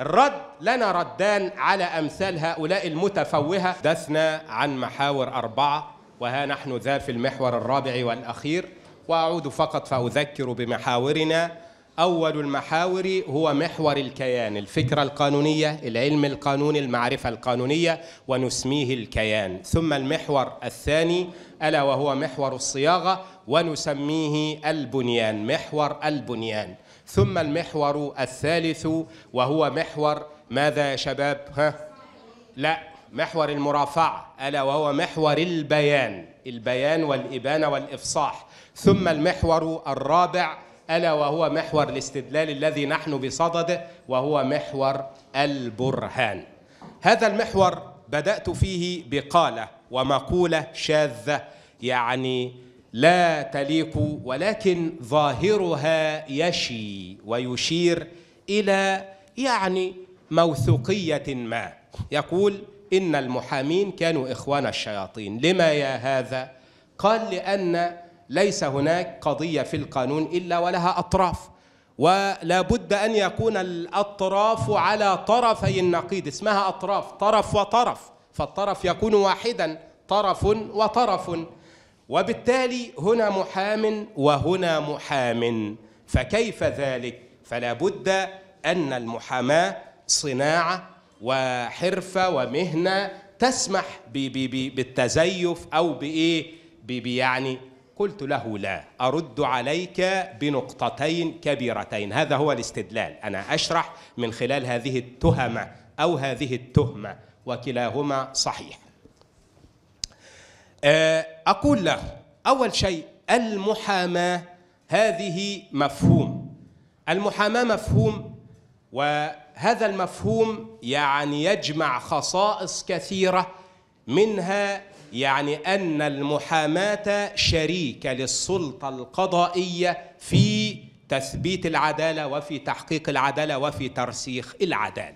الرد لنا ردان على أمثال هؤلاء المتفوهة دسنا عن محاور أربعة وها نحن ذا في المحور الرابع والأخير وأعود فقط فأذكر بمحاورنا أول المحاور هو محور الكيان الفكرة القانونية العلم القانوني المعرفة القانونية ونسميه الكيان ثم المحور الثاني ألا وهو محور الصياغة ونسميه البنيان محور البنيان ثم المحور الثالث وهو محور ماذا يا شباب ها لا محور المرافعة ألا وهو محور البيان البيان والإبانة والإفصاح ثم المحور الرابع ألا وهو محور الاستدلال الذي نحن بصدده وهو محور البرهان هذا المحور بدأت فيه بقالة ومقولة شاذة يعني لا تليق ولكن ظاهرها يشي ويشير إلى يعني موثوقية ما يقول إن المحامين كانوا إخوان الشياطين لما يا هذا؟ قال لأن ليس هناك قضية في القانون إلا ولها أطراف ولا بد أن يكون الأطراف على طرفي النقيض اسمها أطراف طرف وطرف فالطرف يكون واحدا طرف وطرف وبالتالي هنا محام وهنا محام فكيف ذلك فلا بد ان المحاماه صناعه وحرفه ومهنه تسمح بي بي بي بالتزيف او بايه يعني قلت له لا ارد عليك بنقطتين كبيرتين هذا هو الاستدلال انا اشرح من خلال هذه التهمه او هذه التهمه وكلاهما صحيح آه، أقول له أول شيء المحاماة هذه مفهوم المحاماة مفهوم وهذا المفهوم يعني يجمع خصائص كثيرة منها يعني أن المحاماة شريكة للسلطة القضائية في تثبيت العدالة وفي تحقيق العدالة وفي ترسيخ العدالة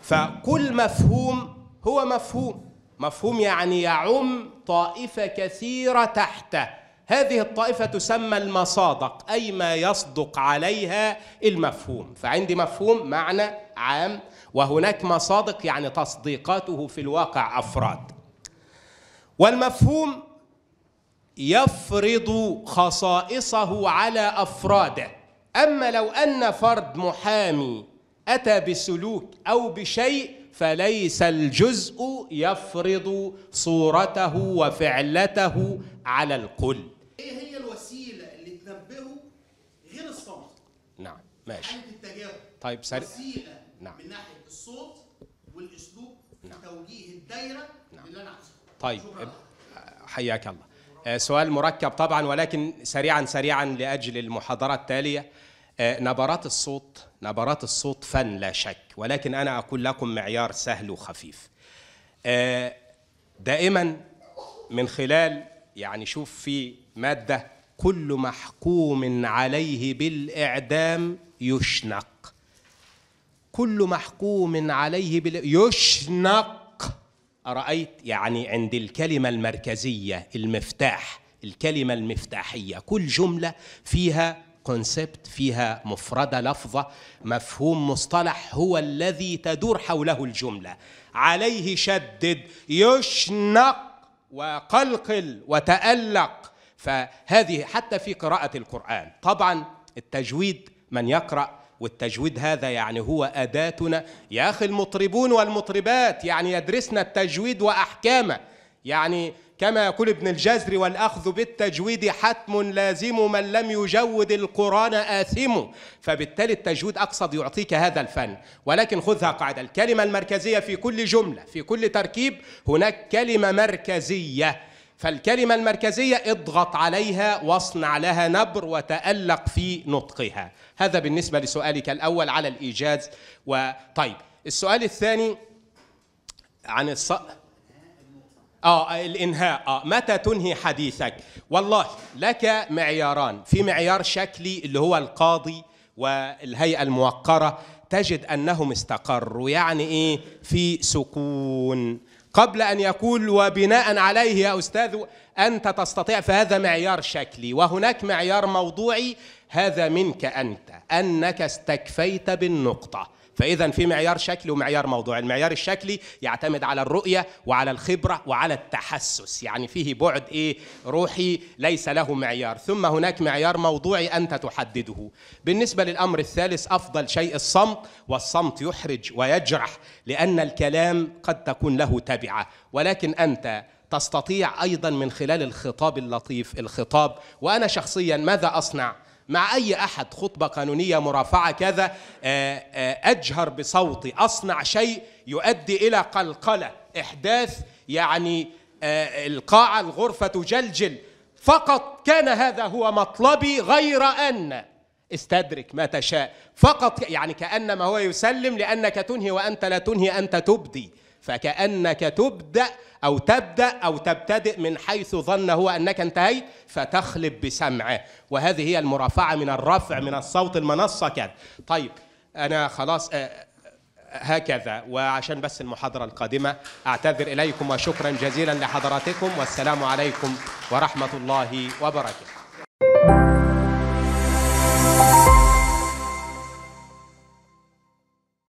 فكل مفهوم هو مفهوم مفهوم يعني يعم طائفة كثيرة تحته هذه الطائفة تسمى المصادق أي ما يصدق عليها المفهوم فعندي مفهوم معنى عام وهناك مصادق يعني تصديقاته في الواقع أفراد والمفهوم يفرض خصائصه على أفراده أما لو أن فرد محامي أتى بسلوك أو بشيء فليس الجزء يفرض صورته وفعلته على الكل ايه هي الوسيله اللي تنبهه غير الصمت نعم ماشي حاله التجاوب طيب سريع وسيله نعم. من ناحيه الصوت والاسلوب نعم. توجيه الدايره نعم. اللي انا عايزها طيب حياك الله آه، سؤال مركب طبعا ولكن سريعا سريعا لاجل المحاضره التاليه آه، نبرات الصوت نبرات الصوت فن لا شك ولكن أنا أقول لكم معيار سهل وخفيف آه، دائما من خلال يعني شوف في مادة كل محكوم عليه بالإعدام يشنق كل محكوم عليه بال... يشنق أرأيت يعني عند الكلمة المركزية المفتاح الكلمة المفتاحية كل جملة فيها كونسبت فيها مفردة لفظة مفهوم مصطلح هو الذي تدور حوله الجملة عليه شدد يشنق وقلقل وتألق فهذه حتى في قراءة القرآن طبعا التجويد من يقرأ والتجويد هذا يعني هو أداتنا يا أخي المطربون والمطربات يعني يدرسنا التجويد وأحكامه يعني كما يقول ابن الجزر والأخذ بالتجويد حتم لازم من لم يجود القرآن آثم فبالتالي التجويد أقصد يعطيك هذا الفن ولكن خذها قاعدة الكلمة المركزية في كل جملة في كل تركيب هناك كلمة مركزية فالكلمة المركزية اضغط عليها واصنع لها نبر وتألق في نطقها هذا بالنسبة لسؤالك الأول على الإيجاز وطيب السؤال الثاني عن الصقر اه الانهاء اه متى تنهي حديثك والله لك معياران في معيار شكلي اللي هو القاضي والهيئه الموقره تجد انهم استقروا يعني ايه في سكون قبل ان يقول وبناء عليه يا استاذ انت تستطيع فهذا معيار شكلي وهناك معيار موضوعي هذا منك انت انك استكفيت بالنقطه فاذا في معيار شكلي ومعيار موضوعي المعيار الشكلي يعتمد على الرؤيه وعلى الخبره وعلى التحسس يعني فيه بعد ايه روحي ليس له معيار ثم هناك معيار موضوعي انت تحدده بالنسبه للامر الثالث افضل شيء الصمت والصمت يحرج ويجرح لان الكلام قد تكون له تبعه ولكن انت تستطيع ايضا من خلال الخطاب اللطيف الخطاب وانا شخصيا ماذا اصنع مع أي أحد خطبة قانونية مرافعة كذا آه، آه، أجهر بصوتي أصنع شيء يؤدي إلى قلقلة إحداث يعني آه، القاعة الغرفة تجلجل فقط كان هذا هو مطلبي غير أن استدرك ما تشاء فقط يعني كأنما هو يسلم لأنك تنهي وأنت لا تنهي أنت تبدي فكأنك تبدأ أو تبدأ أو تبتدئ من حيث ظن هو أنك انتهيت فتخلب بسمعه وهذه هي المرافعة من الرفع من الصوت المنصة كده طيب أنا خلاص آه، آه، هكذا وعشان بس المحاضرة القادمة أعتذر إليكم وشكرا جزيلا لحضراتكم والسلام عليكم ورحمة الله وبركاته